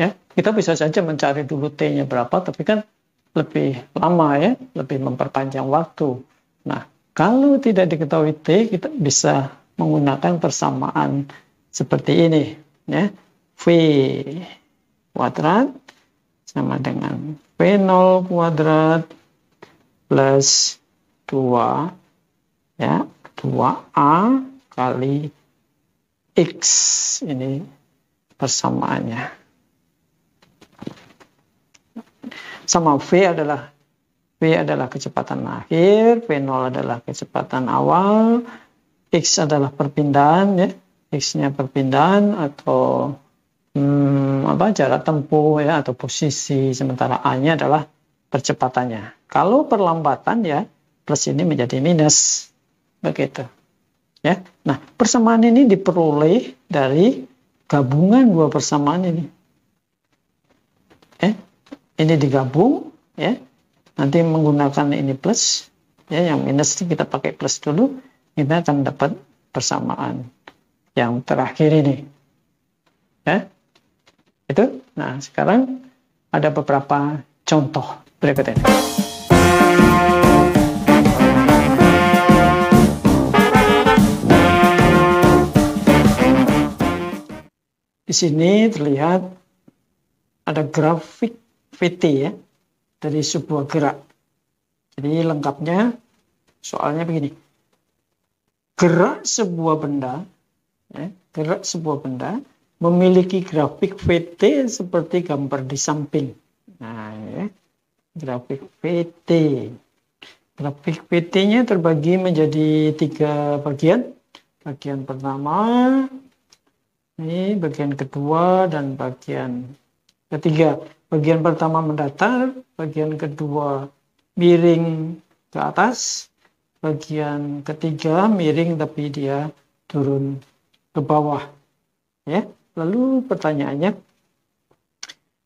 ya kita bisa saja mencari dulu T-nya berapa tapi kan lebih lama ya lebih memperpanjang waktu nah kalau tidak diketahui T, kita bisa menggunakan persamaan seperti ini. Ya. V kuadrat sama dengan V0 kuadrat plus 2 ya 2A kali X ini persamaannya sama V adalah V adalah kecepatan akhir, V0 adalah kecepatan awal, X adalah perpindahan ya, X-nya perpindahan atau hmm, apa jarak tempuh ya atau posisi, sementara A-nya adalah percepatannya. Kalau perlambatan ya plus ini menjadi minus begitu. Ya. Nah, persamaan ini diperoleh dari gabungan dua persamaan ini. Eh, ini digabung ya nanti menggunakan ini plus ya yang minus kita pakai plus dulu kita akan dapat persamaan yang terakhir ini ya itu nah sekarang ada beberapa contoh berikut ini di sini terlihat ada grafik VT ya dari sebuah gerak. Jadi lengkapnya soalnya begini. Gerak sebuah benda, ya, gerak sebuah benda memiliki grafik VT seperti gambar di samping. Nah, ya, grafik VT. Grafik VT-nya terbagi menjadi tiga bagian. Bagian pertama, ini bagian kedua, dan bagian ketiga. Bagian pertama mendatar, bagian kedua miring ke atas, bagian ketiga miring tapi dia turun ke bawah. Ya. Lalu pertanyaannya,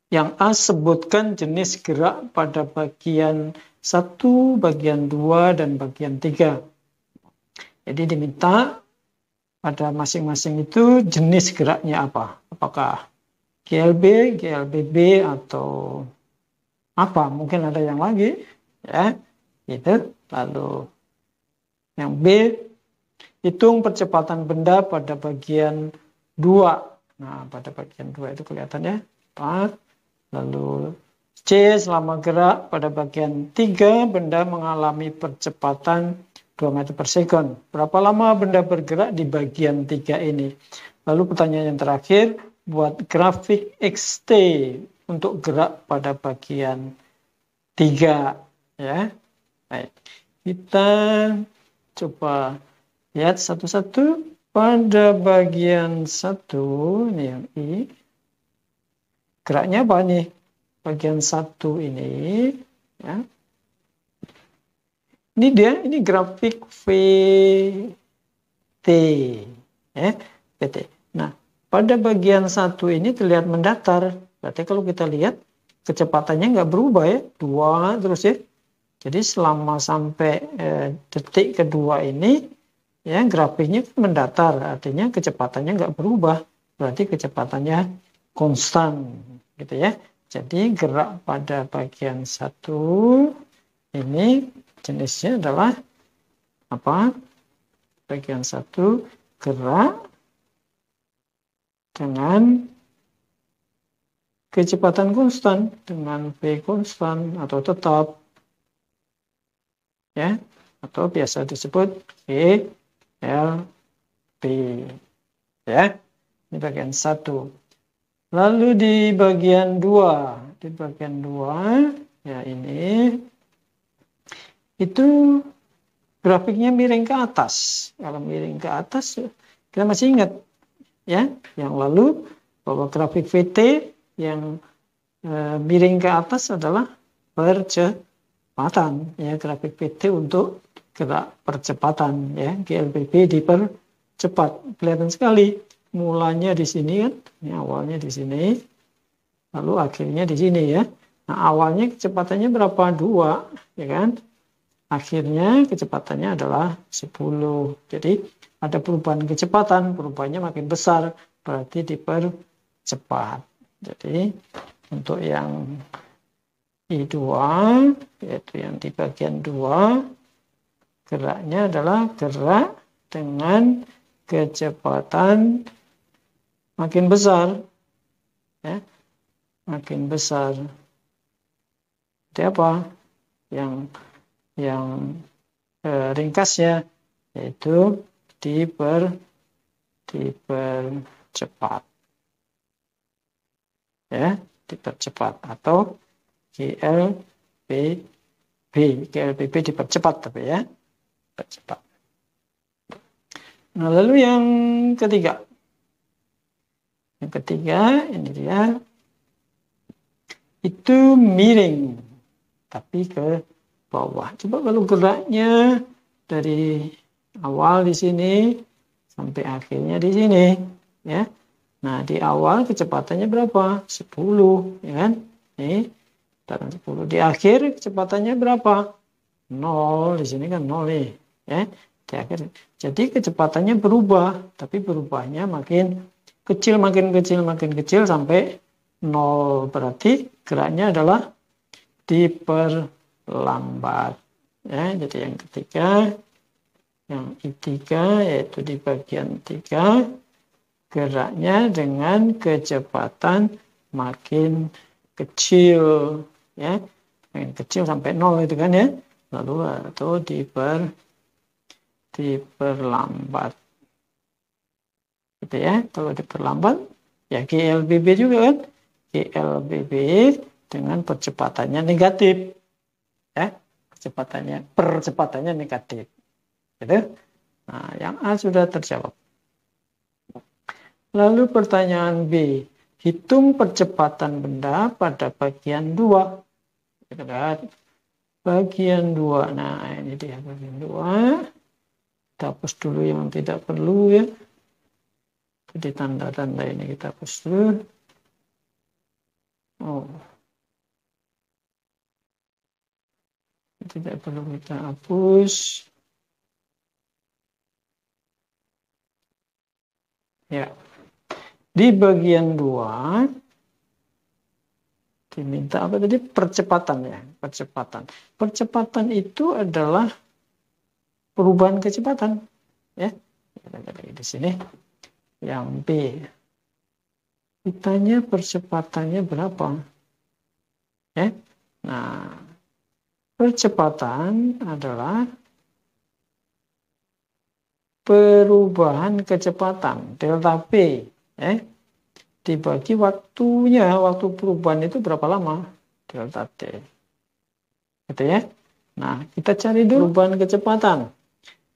yang A sebutkan jenis gerak pada bagian 1, bagian 2, dan bagian 3. Jadi diminta pada masing-masing itu jenis geraknya apa. Apakah GLB, GLBB atau apa mungkin ada yang lagi ya itu. lalu yang B hitung percepatan benda pada bagian dua. nah pada bagian dua itu kelihatannya 4 lalu C selama gerak pada bagian tiga, benda mengalami percepatan 2 meter per second berapa lama benda bergerak di bagian tiga ini lalu pertanyaan yang terakhir buat grafik XT untuk gerak pada bagian 3 ya. Baik. Kita coba lihat satu-satu pada bagian 1 ini yang I. Geraknya apa nih? Bagian 1 ini ya. Ini dia, ini grafik VT ya, vt Nah, pada bagian satu ini terlihat mendatar. Berarti kalau kita lihat kecepatannya nggak berubah ya, dua terus ya. Jadi selama sampai eh, detik kedua ini, ya grafiknya mendatar, artinya kecepatannya nggak berubah. Berarti kecepatannya konstan, gitu ya. Jadi gerak pada bagian satu ini jenisnya adalah apa? Bagian satu gerak dengan kecepatan konstan dengan V konstan atau tetap ya atau biasa disebut V ya ini bagian satu lalu di bagian dua di bagian dua ya ini itu grafiknya miring ke atas kalau miring ke atas kita masih ingat ya yang lalu bahwa grafik VT yang e, miring ke atas adalah percepatan ya grafik VT untuk gerak percepatan ya GLBB dipercepat kelihatan sekali mulanya di sini kan ini awalnya di sini lalu akhirnya di sini ya nah awalnya kecepatannya berapa dua ya kan akhirnya kecepatannya adalah 10 jadi ada perubahan kecepatan, perubahannya makin besar, berarti dipercepat. Jadi untuk yang I2, yaitu yang di bagian 2, geraknya adalah gerak dengan kecepatan makin besar. Ya, makin besar. Jadi apa? Yang yang eh, ringkasnya yaitu diper dipercepat ya dipercepat atau GLBB GLBB dipercepat tapi ya percepat nah lalu yang ketiga yang ketiga ini dia itu miring tapi ke bawah coba kalau geraknya dari awal di sini sampai akhirnya di sini ya nah di awal kecepatannya berapa 10 ya kan nih 10 di akhir kecepatannya berapa 0 di sini kan 0 nih ya di akhir jadi kecepatannya berubah tapi berubahnya makin kecil makin kecil makin kecil sampai 0 berarti geraknya adalah diperlambat ya jadi yang ketiga yang I3 yaitu di bagian 3 geraknya dengan kecepatan makin kecil ya makin kecil sampai nol itu kan ya lalu atau diper diperlambat gitu ya kalau diperlambat ya GLBB juga kan GLBB dengan percepatannya negatif ya percepatannya percepatannya negatif Gitu? Nah, yang A sudah terjawab. Lalu pertanyaan B, hitung percepatan benda pada bagian 2. Kita lihat Bagian dua. Nah, ini dia bagian dua. Kita hapus dulu yang tidak perlu ya. Jadi tanda-tanda ini kita hapus dulu. Oh. Tidak perlu kita hapus. Ya. Di bagian dua diminta apa tadi? Percepatan ya, percepatan. Percepatan itu adalah perubahan kecepatan, ya. Di sini yang B. Ditanya percepatannya berapa? Ya. Nah, percepatan adalah perubahan kecepatan delta P eh, dibagi waktunya waktu perubahan itu berapa lama delta T gitu ya nah kita cari dulu perubahan kecepatan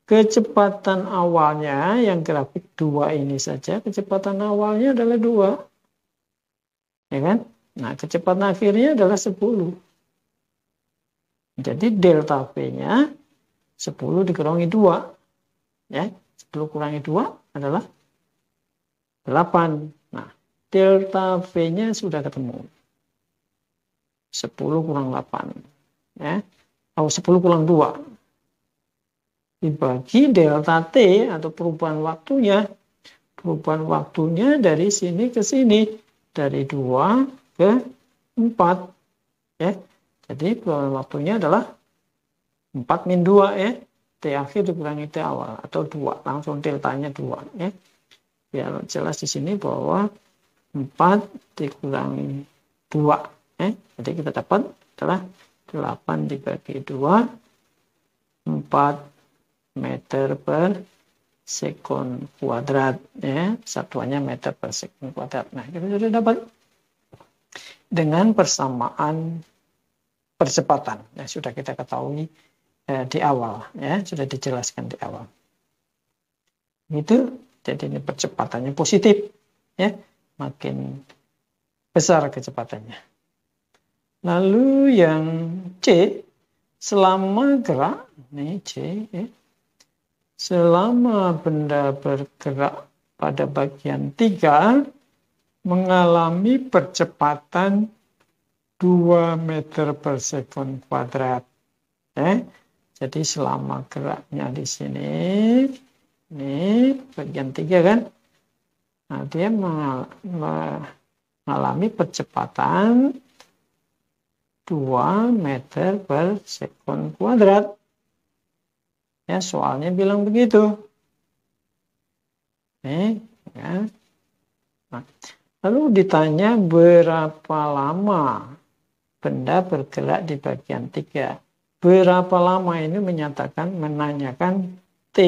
kecepatan awalnya yang grafik dua ini saja kecepatan awalnya adalah dua ya kan nah kecepatan akhirnya adalah 10 jadi delta p nya 10 dikurangi dua ya 10 kurangi 2 adalah 8. Nah, delta V-nya sudah ketemu. 10 kurang 8. Ya. Oh, 10 kurang 2. Dibagi delta T atau perubahan waktunya. Perubahan waktunya dari sini ke sini. Dari 2 ke 4. Ya. Jadi perubahan waktunya adalah 4 min 2 ya. T akhir dikurangi T awal atau dua langsung deltanya dua ya biar jelas di sini bahwa 4 dikurangi dua ya. jadi kita dapat adalah 8 dibagi dua 4 meter per sekon kuadrat ya satuannya meter per sekon kuadrat nah kita sudah dapat dengan persamaan percepatan yang sudah kita ketahui eh, di awal ya sudah dijelaskan di awal itu jadi ini percepatannya positif ya makin besar kecepatannya lalu yang C selama gerak ini C ya, selama benda bergerak pada bagian tiga mengalami percepatan 2 meter per sekon kuadrat. Ya. Jadi selama geraknya di sini, ini bagian tiga kan, nah dia mengalami percepatan 2 meter per sekon kuadrat. Ya, soalnya bilang begitu. Nih, ya. Nah, lalu ditanya berapa lama benda bergerak di bagian tiga berapa lama ini menyatakan menanyakan T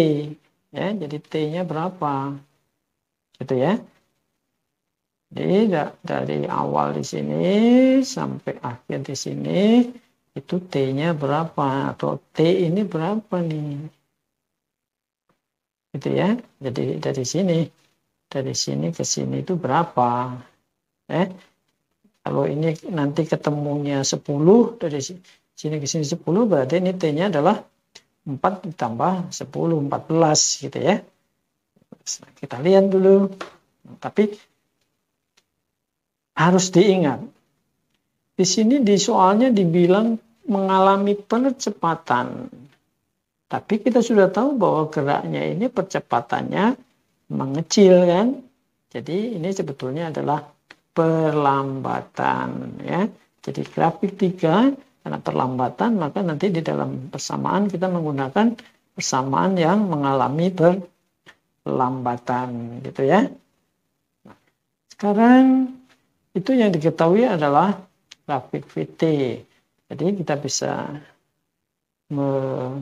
ya jadi T-nya berapa gitu ya jadi dari awal di sini sampai akhir di sini itu T-nya berapa atau T ini berapa nih gitu ya jadi dari sini dari sini ke sini itu berapa eh kalau ini nanti ketemunya 10 dari sini sini ke sini 10 berarti ini T-nya adalah 4 ditambah 10, 14 gitu ya. kita lihat dulu. tapi harus diingat. Di sini di soalnya dibilang mengalami percepatan. Tapi kita sudah tahu bahwa geraknya ini percepatannya mengecil kan. Jadi ini sebetulnya adalah perlambatan ya. Jadi grafik 3 karena terlambatan maka nanti di dalam persamaan kita menggunakan persamaan yang mengalami perlambatan gitu ya. Nah, sekarang itu yang diketahui adalah grafik VT. Jadi kita bisa menghitung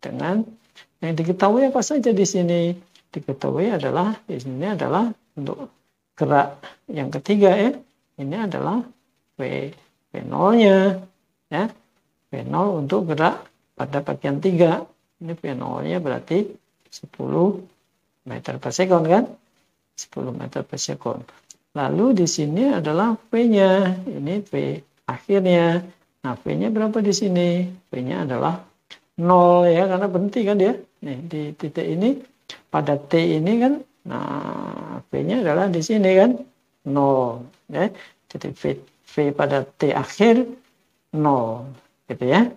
dengan yang diketahui apa saja di sini. Diketahui adalah di sini adalah untuk gerak yang ketiga ya ini adalah v V0-nya ya. V0 untuk gerak pada bagian 3. Ini V0-nya berarti 10 meter per second kan? 10 meter per second Lalu di sini adalah V-nya. Ini V akhirnya. Nah, V-nya berapa di sini? V-nya adalah 0 ya, karena berhenti kan dia. Nih, di titik ini, pada T ini kan, nah V-nya adalah di sini kan nol ya jadi v, v pada t akhir nol gitu ya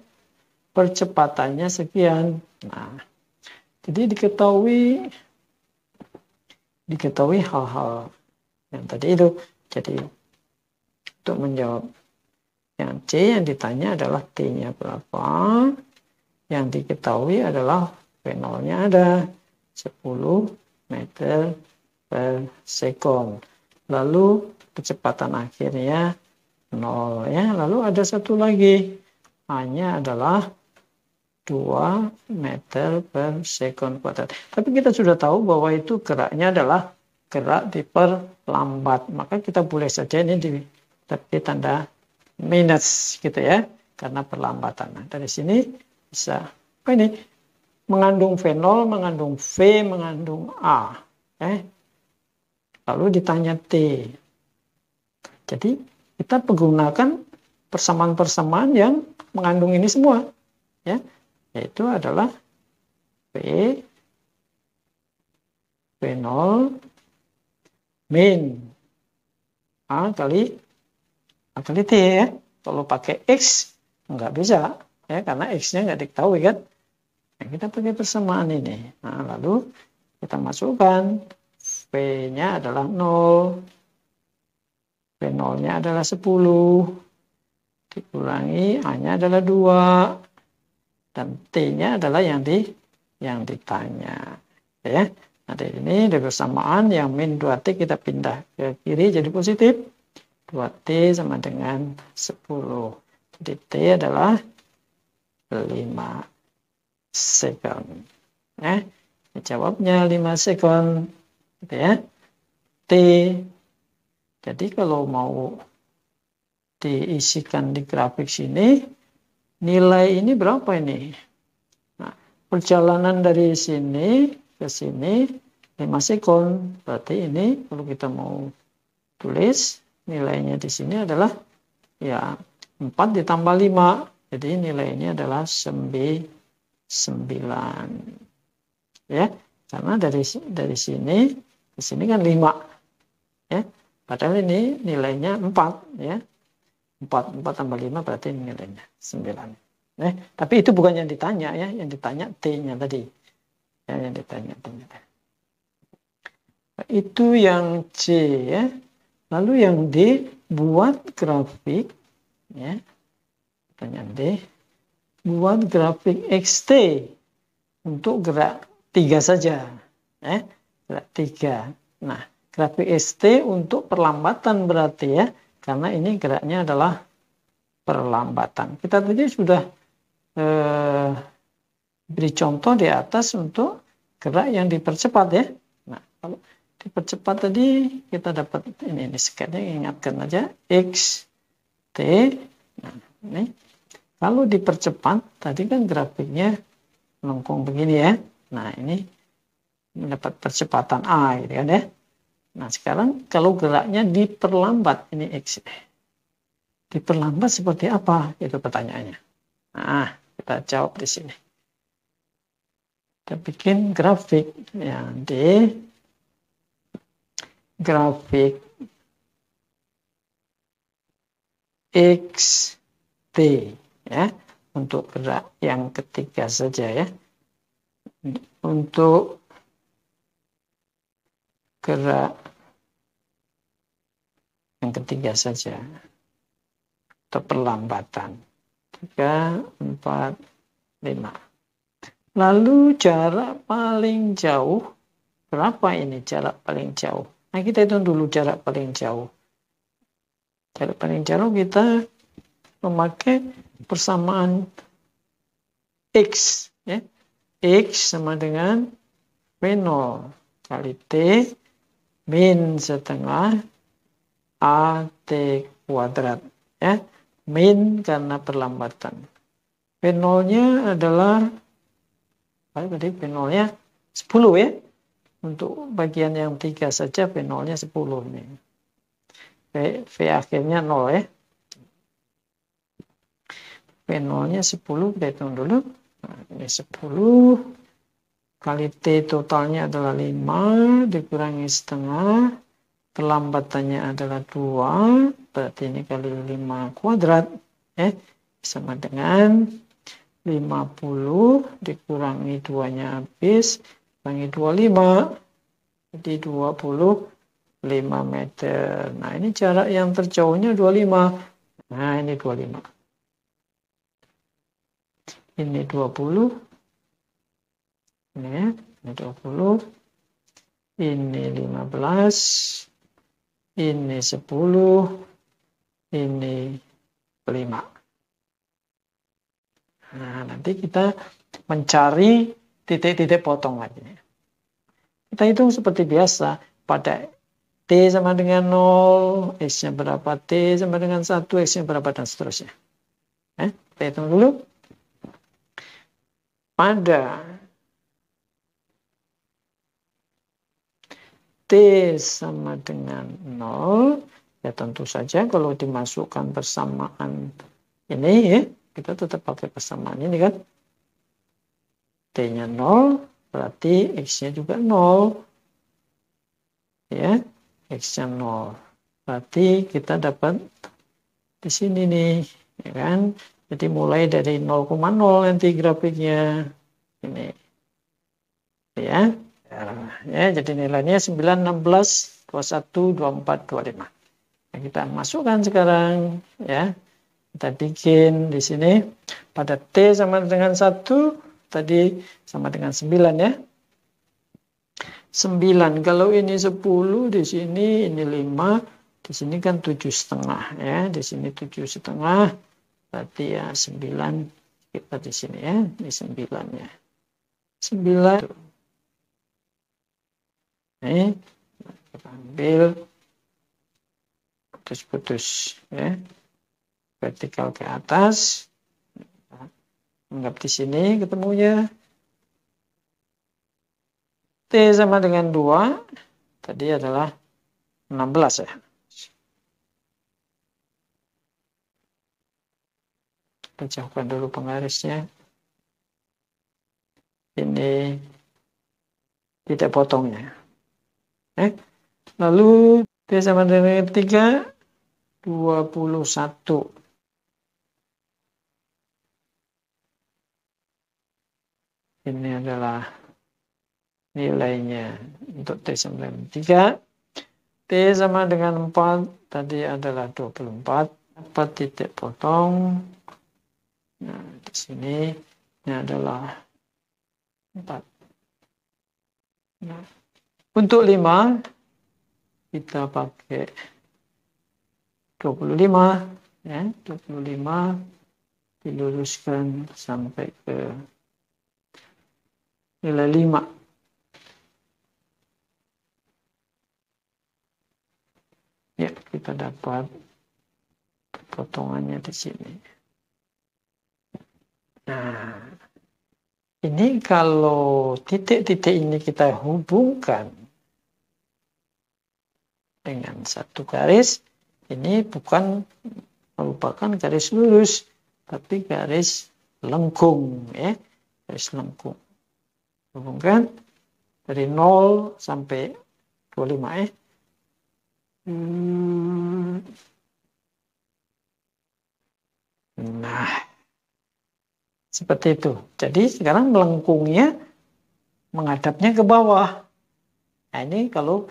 percepatannya sekian nah jadi diketahui diketahui hal-hal yang tadi itu jadi untuk menjawab yang C yang ditanya adalah T-nya berapa yang diketahui adalah v nolnya ada 10 meter per sekon lalu kecepatan akhirnya 0 ya. Lalu ada satu lagi hanya adalah 2 meter per second kuadrat. Tapi kita sudah tahu bahwa itu geraknya adalah gerak diperlambat. Maka kita boleh saja ini di, tapi tanda minus gitu ya. Karena perlambatan. Nah, dari sini bisa. Oh ini mengandung V0, mengandung V, mengandung A. Eh, lalu ditanya T. Jadi kita menggunakan persamaan-persamaan yang mengandung ini semua. ya Yaitu adalah P, P0, min A kali A kali T ya. Kalau pakai X, nggak bisa. ya Karena X-nya nggak diketahui kan. Nah, kita pakai persamaan ini. Nah, lalu kita masukkan P-nya adalah 0. P0-nya adalah 10. Dikurangi A-nya adalah 2. Dan T-nya adalah yang di yang ditanya. Ya. Nah, dari ini dari persamaan yang min 2T kita pindah ke kiri jadi positif. 2T sama dengan 10. Jadi T adalah 5 second. Nah, ya, Jawabnya 5 second gitu ya T jadi kalau mau diisikan di grafik sini nilai ini berapa ini nah, perjalanan dari sini ke sini 5 sekon berarti ini kalau kita mau tulis nilainya di sini adalah ya 4 ditambah 5 jadi nilainya adalah 9 ya karena dari dari sini di sini kan 5. Ya. Padahal ini nilainya 4. Ya. 4, 4 tambah 5 berarti nilainya 9. Ya. Tapi itu bukan yang ditanya ya. Yang ditanya T-nya tadi. Ya, yang ditanya T-nya tadi. itu yang C ya. Lalu yang D buat grafik ya. Pertanyaan D buat grafik XT untuk gerak tiga saja. Eh, gerak tiga. Nah, grafik ST untuk perlambatan berarti ya, karena ini geraknya adalah perlambatan. Kita tadi sudah eh, beri contoh di atas untuk gerak yang dipercepat ya. Nah, kalau dipercepat tadi kita dapat ini, ini sekatnya ingatkan aja X, T, nah ini. Kalau dipercepat, tadi kan grafiknya melengkung begini ya. Nah, ini mendapat percepatan A gitu kan ya. Nah sekarang kalau geraknya diperlambat ini X eh, diperlambat seperti apa itu pertanyaannya. Nah kita jawab di sini. Kita bikin grafik ya di grafik x t ya untuk gerak yang ketiga saja ya untuk gerak yang ketiga saja atau perlambatan tiga empat lima lalu jarak paling jauh berapa ini jarak paling jauh nah kita hitung dulu jarak paling jauh jarak paling jauh kita memakai persamaan x ya x sama dengan v0 kali t min setengah a t kuadrat ya min karena perlambatan p nya adalah tadi P0-nya 10 ya untuk bagian yang tiga saja p nya 10 nih. V, v akhirnya 0 ya. p nya 10 kita hitung dulu. Nah, ini 10 kali T totalnya adalah 5 dikurangi setengah kelambatannya adalah 2 berarti ini kali 5 kuadrat eh sama dengan 50 dikurangi 2 nya habis kurangi 25 jadi 25 meter nah ini jarak yang terjauhnya 25 nah ini 25 ini 20 ini, ini 20. Ini 15. Ini 10. Ini 5. Nah, nanti kita mencari titik-titik potong lagi. Kita hitung seperti biasa. Pada T sama dengan 0, X-nya berapa, T sama dengan 1, X-nya berapa, dan seterusnya. Eh, kita hitung dulu. Pada t sama dengan 0. Ya tentu saja kalau dimasukkan persamaan ini ya, kita tetap pakai persamaan ini kan. t nya 0, berarti X-nya juga 0. Ya, X-nya 0. Berarti kita dapat di sini nih, ya kan? Jadi mulai dari 0,0 nanti grafiknya. Ini. Ya, ya, jadi nilainya 9, 16, 21, 24, 25 nah, kita masukkan sekarang ya kita bikin di sini pada T sama dengan 1 tadi sama dengan 9 ya 9 kalau ini 10 di sini ini 5 di sini kan 7 setengah ya di sini 7 setengah berarti ya 9 kita di sini ya ini 9 ya 9 ini kita ambil putus-putus ya vertikal ke atas anggap di sini ketemunya T sama dengan 2 tadi adalah 16 ya kita dulu penggarisnya ini tidak potongnya eh. lalu P sama dengan 3 21 ini adalah nilainya untuk T sama dengan 3 T sama dengan 4 tadi adalah 24 4 titik potong nah di sini ini adalah 4 nah untuk 5, kita pakai 25. Ya, 25 diluruskan sampai ke nilai 5. Ya, kita dapat potongannya di sini. Nah, ini kalau titik-titik ini kita hubungkan dengan satu garis ini bukan merupakan garis lurus tapi garis lengkung ya garis lengkung hubungkan dari 0 sampai 25 ya hmm. nah seperti itu jadi sekarang melengkungnya menghadapnya ke bawah nah, ini kalau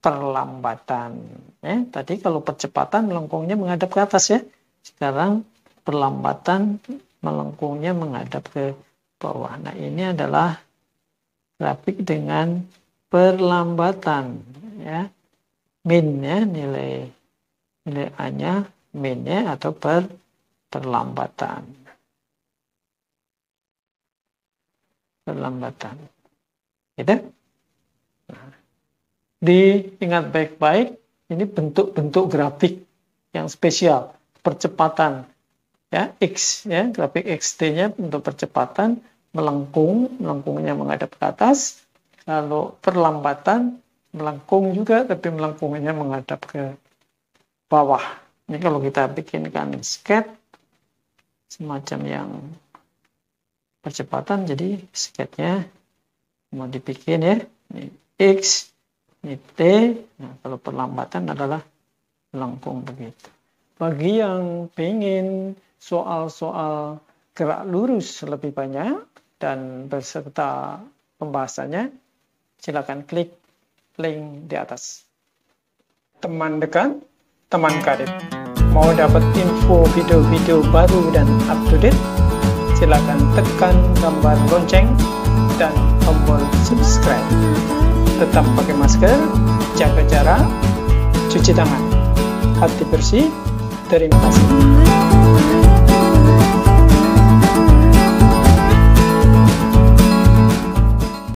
perlambatan. Ya, tadi kalau percepatan melengkungnya menghadap ke atas ya. Sekarang perlambatan melengkungnya menghadap ke bawah. Nah ini adalah grafik dengan perlambatan ya minnya nilai nilai a nya min ya, atau per perlambatan perlambatan gitu diingat baik-baik ini bentuk-bentuk grafik yang spesial percepatan ya x ya grafik xt-nya untuk percepatan melengkung melengkungnya menghadap ke atas lalu perlambatan melengkung juga tapi melengkungnya menghadap ke bawah ini kalau kita bikinkan sket semacam yang percepatan jadi sketnya mau dibikin ya ini x ini T, nah, kalau perlambatan adalah lengkung begitu. Bagi yang ingin soal-soal gerak lurus lebih banyak dan beserta pembahasannya, silakan klik link di atas. Teman dekat, teman karib. Mau dapat info video-video baru dan up to date? Silakan tekan gambar lonceng dan tombol subscribe tetap pakai masker, jaga jarak, cuci tangan. Hati bersih, terima kasih.